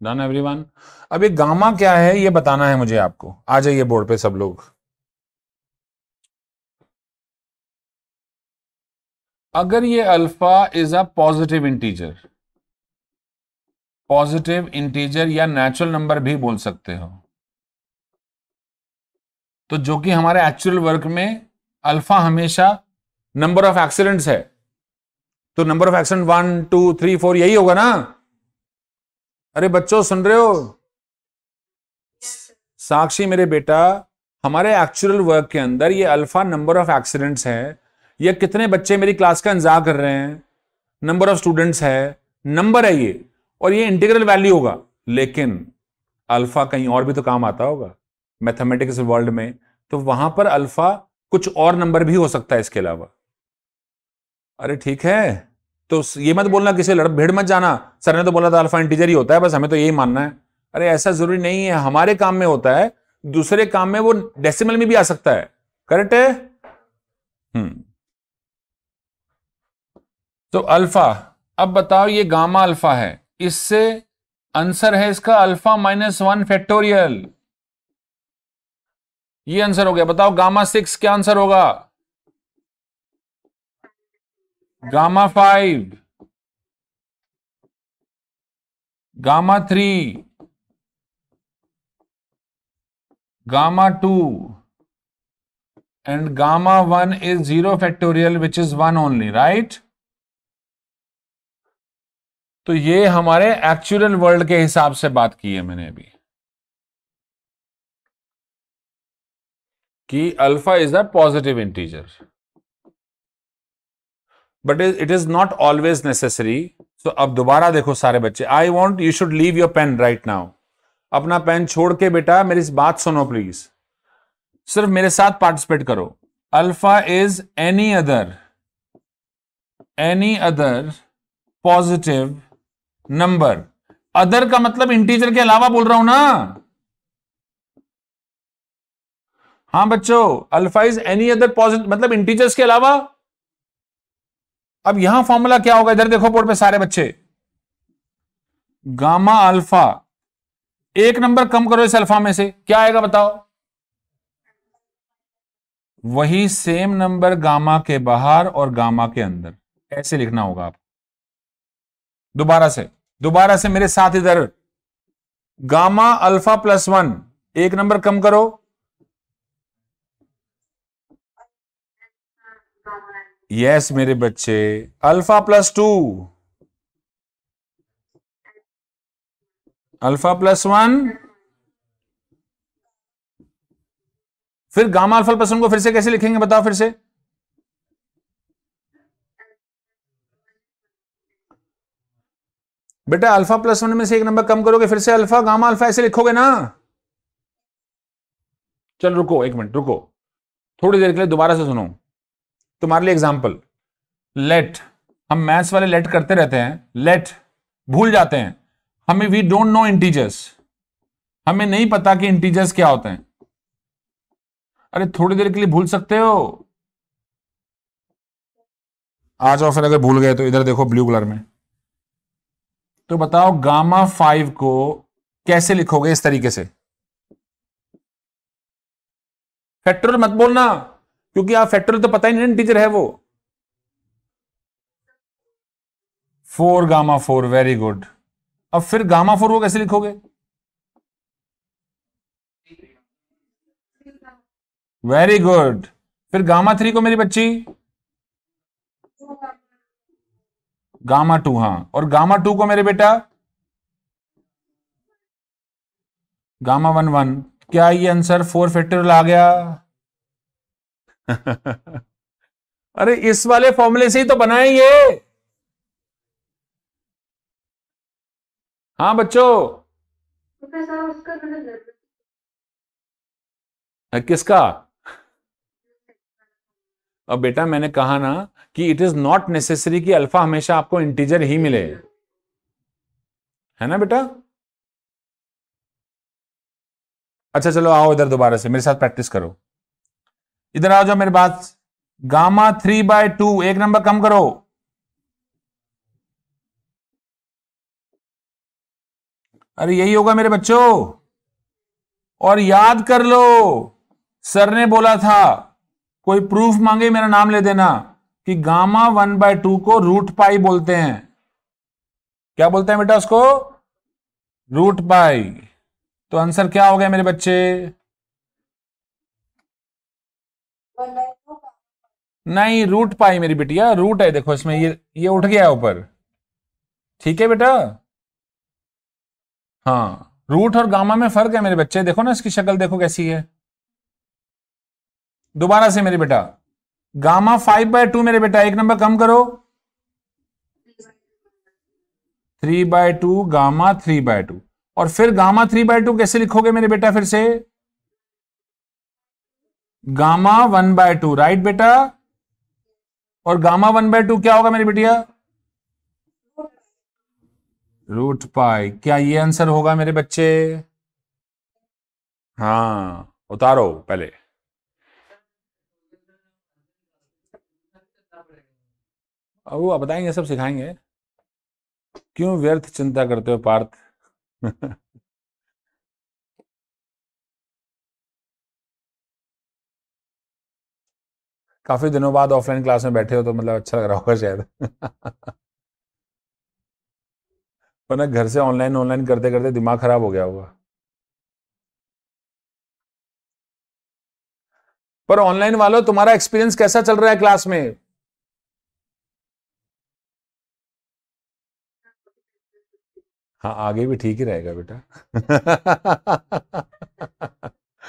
डन एवरीवन अब ये गामा क्या है ये बताना है मुझे आपको आ जाइए बोर्ड पे सब लोग अगर ये alpha is a positive integer positive integer या नेचुरल नंबर भी बोल सकते हो तो जो कि हमारे एक्चुअल वर्क में अल्फा हमेशा नंबर ऑफ एक्सीडेंट्स है तो number of accident one two three four यही होगा ना अरे बच्चों सुन रहे हो साक्षी मेरे बेटा हमारे एक्चुअल वर्क के अंदर ये अल्फा नंबर ऑफ एक्सीडेंट्स है ये कितने बच्चे मेरी क्लास का इंतजार कर रहे हैं नंबर ऑफ स्टूडेंट्स है नंबर है ये और ये इंटीग्रल वैल्यू होगा लेकिन अल्फा कहीं और भी तो काम आता होगा मैथमेटिक्स वर्ल्ड में तो वहां पर अल्फा कुछ और नंबर भी हो सकता है इसके अलावा अरे ठीक है तो ये मत बोलना किसी लड़ भेड़ मत जाना सर ने तो बोला था अल्फा इंटीजर ही होता है बस हमें तो यही मानना है अरे ऐसा जरूरी नहीं है हमारे काम में होता है दूसरे काम में वो डेसिमल में भी आ सकता है करेक्ट है हम्म तो अल्फा अब बताओ ये गामा अल्फा है इससे आंसर है इसका अल्फा माइनस वन फैक्टोरियल ये आंसर हो गया बताओ गामा सिक्स क्या आंसर होगा gamma 5 gamma 3 gamma 2 and gamma 1 is 0 factorial which is 1 only right तो ये हमारे एक्चुअल वर्ल्ड के हिसाब से बात की है मैंने अभी कि alpha is a positive integer but it is not always necessary so अब दोबारा देखो सारे बच्चे I want you should leave your pen right now अपना पेन छोड़ के बेटा मेरी बात सुनो प्लीज सिर्फ मेरे साथ पार्टिसिपेट करो alpha is any other any other positive number other का मतलब इंटीजर के अलावा बोल रहा हूं ना हाँ बच्चों alpha is any other positive मतलब इंटीजर्स के अलावा अब यहां फॉर्मूला क्या होगा इधर देखो बोर्ड पे सारे बच्चे गामा अल्फा एक नंबर कम करो इस अल्फा में से क्या आएगा बताओ वही सेम नंबर गामा के बाहर और गामा के अंदर ऐसे लिखना होगा आप दोबारा से दोबारा से मेरे साथ इधर गामा अल्फा प्लस वन एक नंबर कम करो यस मेरे बच्चे alpha plus two alpha plus one फिर गामा अल्फा प्लस वन को फिर से कैसे लिखेंगे बताओ फिर से बेटा अल्फा प्लस वन में से एक नंबर कम करोगे फिर से अल्फा गामा अल्फा ऐसे लिखोगे ना चल रुको एक मिनट रुको थोड़ी देर के लिए दोबारा से सुनो तुम्हारे लिए एग्जाम्पल लेट हम मैथ्स वाले लेट करते रहते हैं लेट भूल जाते हैं हमें वी डोंट नो इंटीजर्स हमें नहीं पता कि इंटीजर्स क्या होते हैं अरे थोड़ी देर के लिए भूल सकते हो आज और फिर अगर भूल गए तो इधर देखो ब्लू कलर में तो बताओ गामा फाइव को कैसे लिखोगे इस तरीके से फैक्टोरियल मत बोलना क्योंकि आप फैक्टोरियल तो पता ही नहीं टीचर है वो four gamma four very good अब फिर गामा फोर को कैसे लिखोगे वेरी गुड फिर गामा थ्री को मेरी बच्ची गामा टू हां और गामा टू को मेरे बेटा गामा वन वन क्या ये आंसर फोर फैक्टोरियल आ गया <laughs> अरे इस वाले फॉर्मूले से ही तो बनाए ये हाँ बच्चों किसका अब बेटा मैंने कहा ना कि इट इज नॉट नेसेसरी कि अल्फा हमेशा आपको इंटीजर ही मिले है ना बेटा अच्छा चलो आओ इधर दोबारा से मेरे साथ प्रैक्टिस करो इधर आ जाओ मेरे पास गामा थ्री बाय टू एक नंबर कम करो अरे यही होगा मेरे बच्चों और याद कर लो सर ने बोला था कोई प्रूफ मांगे मेरा नाम ले देना कि गामा वन बाय टू को रूट पाई बोलते हैं क्या बोलते हैं बेटा उसको रूट पाई तो आंसर क्या हो गया मेरे बच्चे नहीं रूट पाई मेरी बिटिया रूट है देखो इसमें ये ये उठ गया ऊपर ठीक है बेटा हाँ रूट और गामा में फर्क है मेरे बच्चे देखो ना इसकी शक्ल देखो कैसी है दोबारा से मेरे बेटा गामा फाइव बाय टू मेरे बेटा एक नंबर कम करो three by two gamma three by two और फिर गामा थ्री बाय टू कैसे लिखोगे मेरे बेटा फिर से gamma one by two right बेटा और गामा वन बाय टू क्या होगा मेरी बेटिया रूट पाई क्या ये आंसर होगा मेरे बच्चे हाँ उतारो पहले अब वो बताएंगे सब सिखाएंगे क्यों व्यर्थ चिंता करते हो पार्थ <laughs> काफी दिनों बाद ऑफलाइन क्लास में बैठे हो तो मतलब अच्छा लग रहा होगा शायद <laughs> वरना घर से ऑनलाइन ऑनलाइन करते करते दिमाग खराब हो गया होगा पर ऑनलाइन वालों तुम्हारा एक्सपीरियंस कैसा चल रहा है क्लास में हाँ आगे भी ठीक ही रहेगा बेटा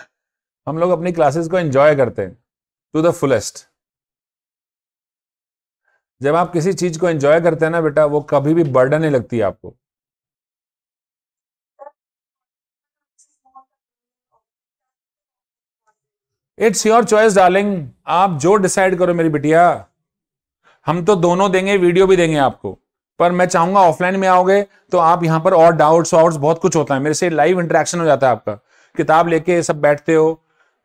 <laughs> हम लोग अपनी क्लासेस को एंजॉय करते हैं टू द फुलेस्ट जब आप किसी चीज को एंजॉय करते हैं ना बेटा वो कभी भी बर्डन नहीं लगती आपको इट्स योर चॉइस डार्लिंग आप जो डिसाइड करो मेरी बिटिया हम तो दोनों देंगे वीडियो भी देंगे आपको पर मैं चाहूंगा ऑफलाइन में आओगे तो आप यहां पर और डाउट्स वाउट्स बहुत कुछ होता है मेरे से लाइव इंटरेक्शन हो जाता है आपका किताब लेके सब बैठते हो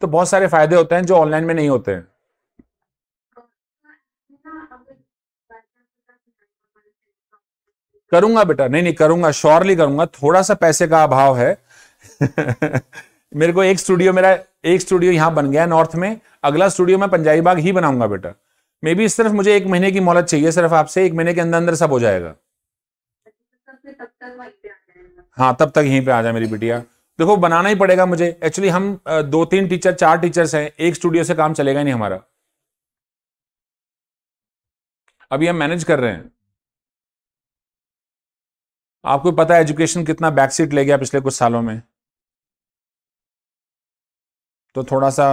तो बहुत सारे फायदे होते हैं जो ऑनलाइन में नहीं होते हैं करूंगा बेटा नहीं नहीं करूंगा श्योरली करूंगा थोड़ा सा पैसे का अभाव है <laughs> मेरे को एक स्टूडियो मेरा एक स्टूडियो यहां बन गया नॉर्थ में अगला स्टूडियो मैं पंजाबी बाग ही बनाऊंगा बेटा मे बी सिर्फ मुझे एक महीने की मोहलत चाहिए सिर्फ आपसे एक महीने के अंदर अंदर सब हो जाएगा हाँ तब तक यहीं पे आ जाए मेरी बिटिया देखो बनाना ही पड़ेगा मुझे एक्चुअली हम दो तीन टीचर चार टीचर्स हैं एक स्टूडियो से काम चलेगा नहीं हमारा अभी हम मैनेज कर रहे हैं आपको पता है एजुकेशन कितना बैकसीट ले गया पिछले कुछ सालों में तो थोड़ा सा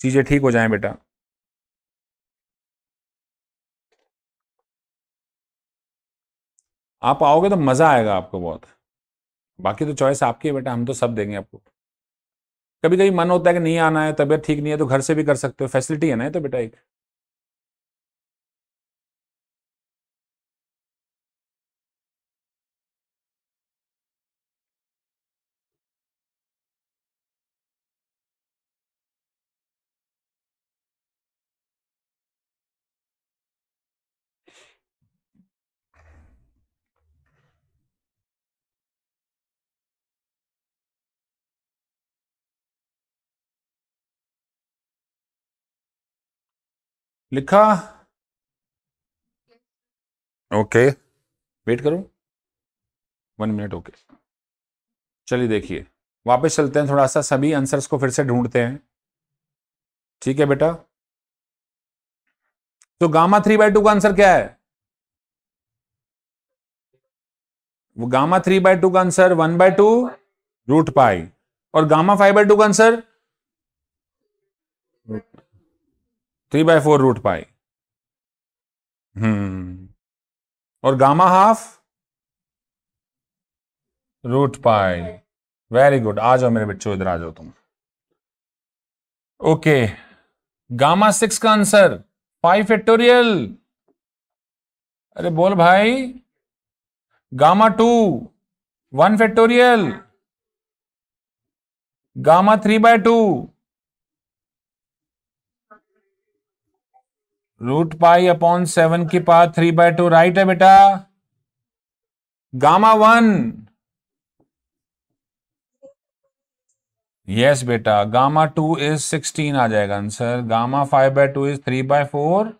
चीजें ठीक हो जाएं बेटा आप आओगे तो मजा आएगा आपको बहुत बाकी तो चॉइस आपकी है बेटा हम तो सब देंगे आपको कभी कभी मन होता है कि नहीं आना है तबीयत ठीक नहीं है तो घर से भी कर सकते हो फैसिलिटी है ना तो बेटा एक लिखा ओके वेट करो वन मिनट ओके चलिए देखिए वापस चलते हैं थोड़ा सा सभी आंसर्स को फिर से ढूंढते हैं ठीक है बेटा तो गामा थ्री बाय टू का आंसर क्या है वो गामा थ्री बाय टू का answer one by two root pi और गामा फाइव बाय टू का answer three by four root pi hmm और gamma half root pi very good आ जाओ मेरे बच्चों इधर आ जाओ तुम ओके गामा सिक्स का आंसर फाइव फैक्टोरियल अरे बोल भाई gamma two one factorial gamma three by two root pi upon seven की power three by two right है बेटा गामा वन यस बेटा गामा टू इज सिक्सटीन आ जाएगा answer gamma five by two is three by four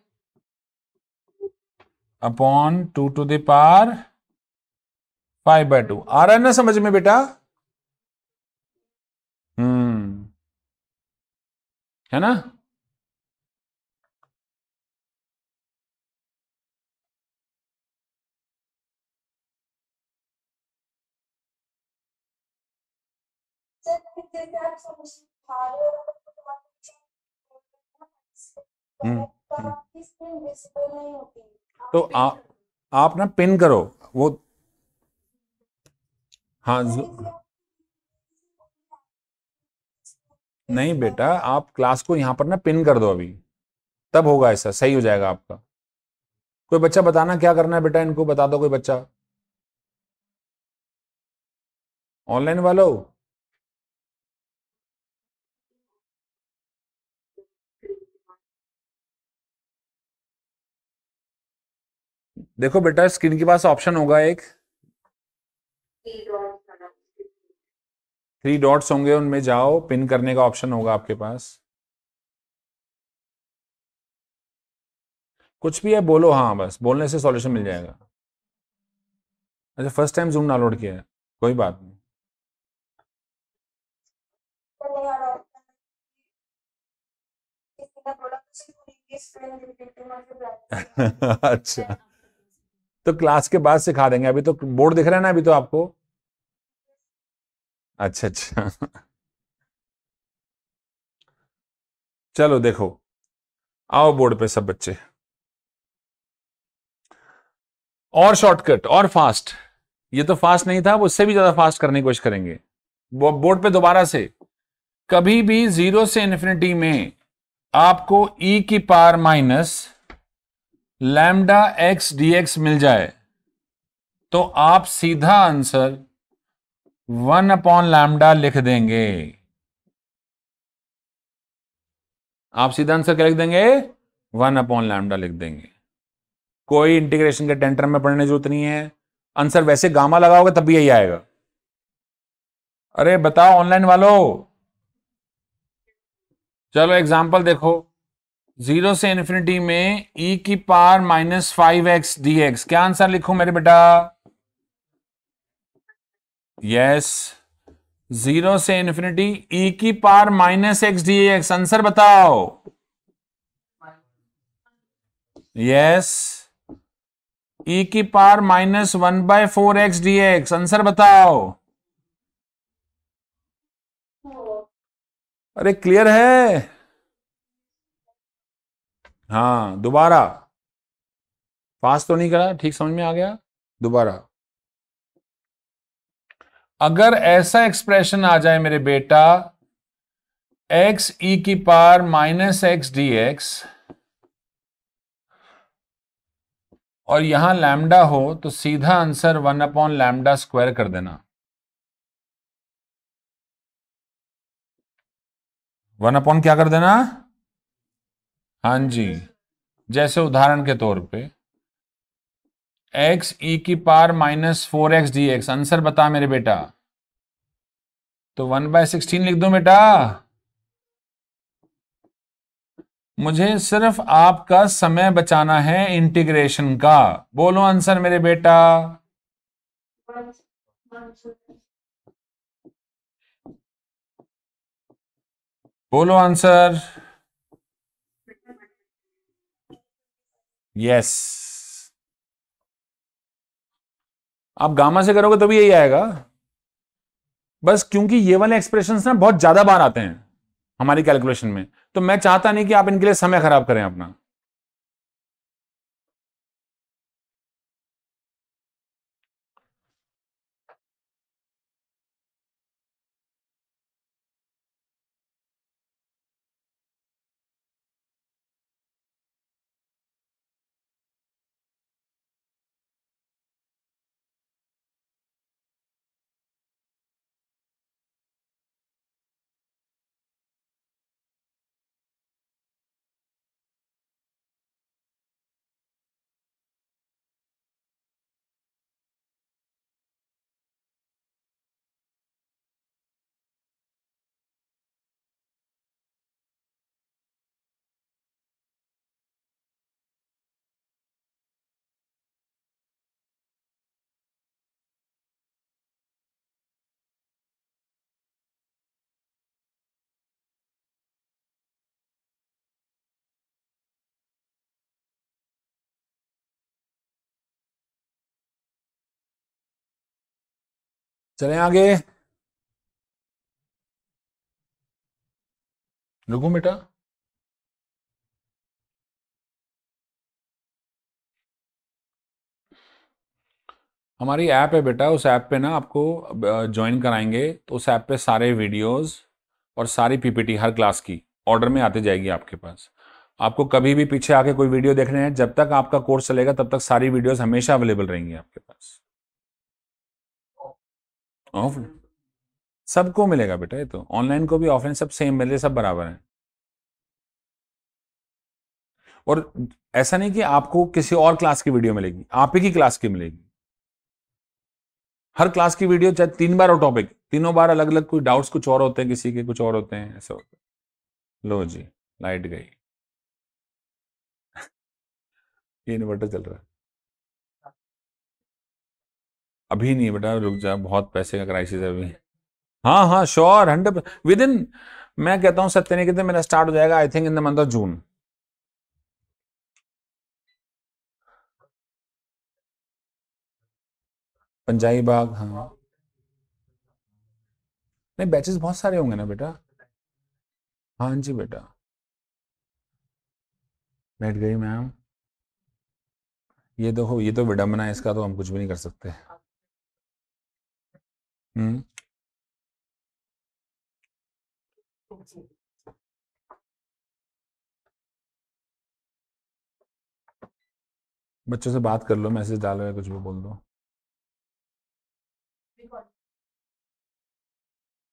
upon two to the power five by two आ रहा है ना समझ में बेटा हम्म है ना हम्म, हम्म। तो आ, आप ना पिन करो वो हाँ नहीं बेटा आप क्लास को यहां पर ना पिन कर दो अभी तब होगा ऐसा सही हो जाएगा आपका कोई बच्चा बताना क्या करना है बेटा इनको बता दो कोई बच्चा ऑनलाइन वालों देखो बेटा स्क्रीन के पास ऑप्शन होगा एक थ्री डॉट्स होंगे उनमें जाओ पिन करने का ऑप्शन होगा आपके पास कुछ भी है बोलो हाँ बस बोलने से सॉल्यूशन मिल जाएगा अच्छा फर्स्ट टाइम जूम डाउनलोड किया है कोई बात नहीं <laughs> अच्छा तो क्लास के बाद सिखा देंगे अभी तो बोर्ड दिख रहा है ना अभी तो आपको अच्छा अच्छा चलो देखो आओ बोर्ड पे सब बच्चे और शॉर्टकट और फास्ट ये तो फास्ट नहीं था उससे भी ज्यादा फास्ट करने की कोशिश करेंगे बोर्ड पे दोबारा से कभी भी जीरो से इन्फिनिटी में आपको e की power minus lambda x d x मिल जाए तो आप सीधा आंसर वन अपॉन लैमडा लिख देंगे आप सीधा आंसर क्या लिख देंगे वन अपॉन लैमडा लिख देंगे कोई इंटीग्रेशन के टेंटर में पढ़ने जरूरत नहीं है आंसर वैसे गामा लगाओगे तब भी यही आएगा अरे बताओ ऑनलाइन वालों चलो एग्जाम्पल देखो जीरो से इन्फिनिटी में e की power minus five x d x क्या आंसर लिखो मेरे बेटा यस जीरो से इन्फिनिटी e की power minus x d x answer बताओ यस e की power minus one by four x d x answer बताओ अरे क्लियर है हाँ दोबारा फास्ट तो नहीं करा ठीक समझ में आ गया दोबारा अगर ऐसा एक्सप्रेशन आ जाए मेरे बेटा एक्स ई e की power minus x d x और यहां लैमडा हो तो सीधा answer one upon lambda square कर देना वन अपॉन क्या कर देना हाँ जी जैसे उदाहरण के तौर पे एक्स ई e की power minus four x d x answer बता मेरे बेटा तो वन बाय सिक्सटीन लिख दो बेटा मुझे सिर्फ आपका समय बचाना है इंटीग्रेशन का बोलो आंसर मेरे बेटा बोलो आंसर यस आप गामा से करोगे तो यही आएगा बस क्योंकि ये वाले एक्सप्रेशन ना बहुत ज्यादा बार आते हैं हमारी कैलकुलेशन में तो मैं चाहता नहीं कि आप इनके लिए समय खराब करें अपना चले आगे रुको बेटा हमारी ऐप है बेटा उस ऐप पे ना आपको ज्वाइन कराएंगे तो उस ऐप पे सारे वीडियोस और सारी पीपीटी हर क्लास की ऑर्डर में आते जाएगी आपके पास आपको कभी भी पीछे आके कोई वीडियो देखने हैं जब तक आपका कोर्स चलेगा तब तक सारी वीडियोस हमेशा अवेलेबल रहेंगी आपके पास सबको मिलेगा बेटा ये तो ऑनलाइन को भी ऑफलाइन सब सेम मिले सब बराबर है और ऐसा नहीं कि आपको किसी और क्लास की वीडियो मिलेगी आप ही की क्लास की मिलेगी हर क्लास की वीडियो चाहे तीन बार और टॉपिक तीनों बार अलग अलग कोई डाउट्स कुछ और होते हैं किसी के कुछ और होते हैं ऐसे होते लो जी लाइट गई <laughs> ये इन्वर्टर चल रहा है अभी नहीं बेटा रुक जा बहुत पैसे का क्राइसिस है अभी हाँ हाँ श्योर हंड्रेड विद इन मैं कहता हूँ सत्य नहीं कहते मेरा स्टार्ट हो जाएगा I think in the month of June Punjabi Bagh हाँ नहीं बैचेस बहुत सारे होंगे ना बेटा हाँ जी बेटा बैठ गई मैम ये देखो ये तो विडम्बना है इसका तो हम कुछ भी नहीं कर सकते हम्म बच्चों से बात कर लो मैसेज डालो या कुछ भी बोल दो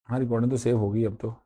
हाँ रिकॉर्डिंग तो सेव होगी अब तो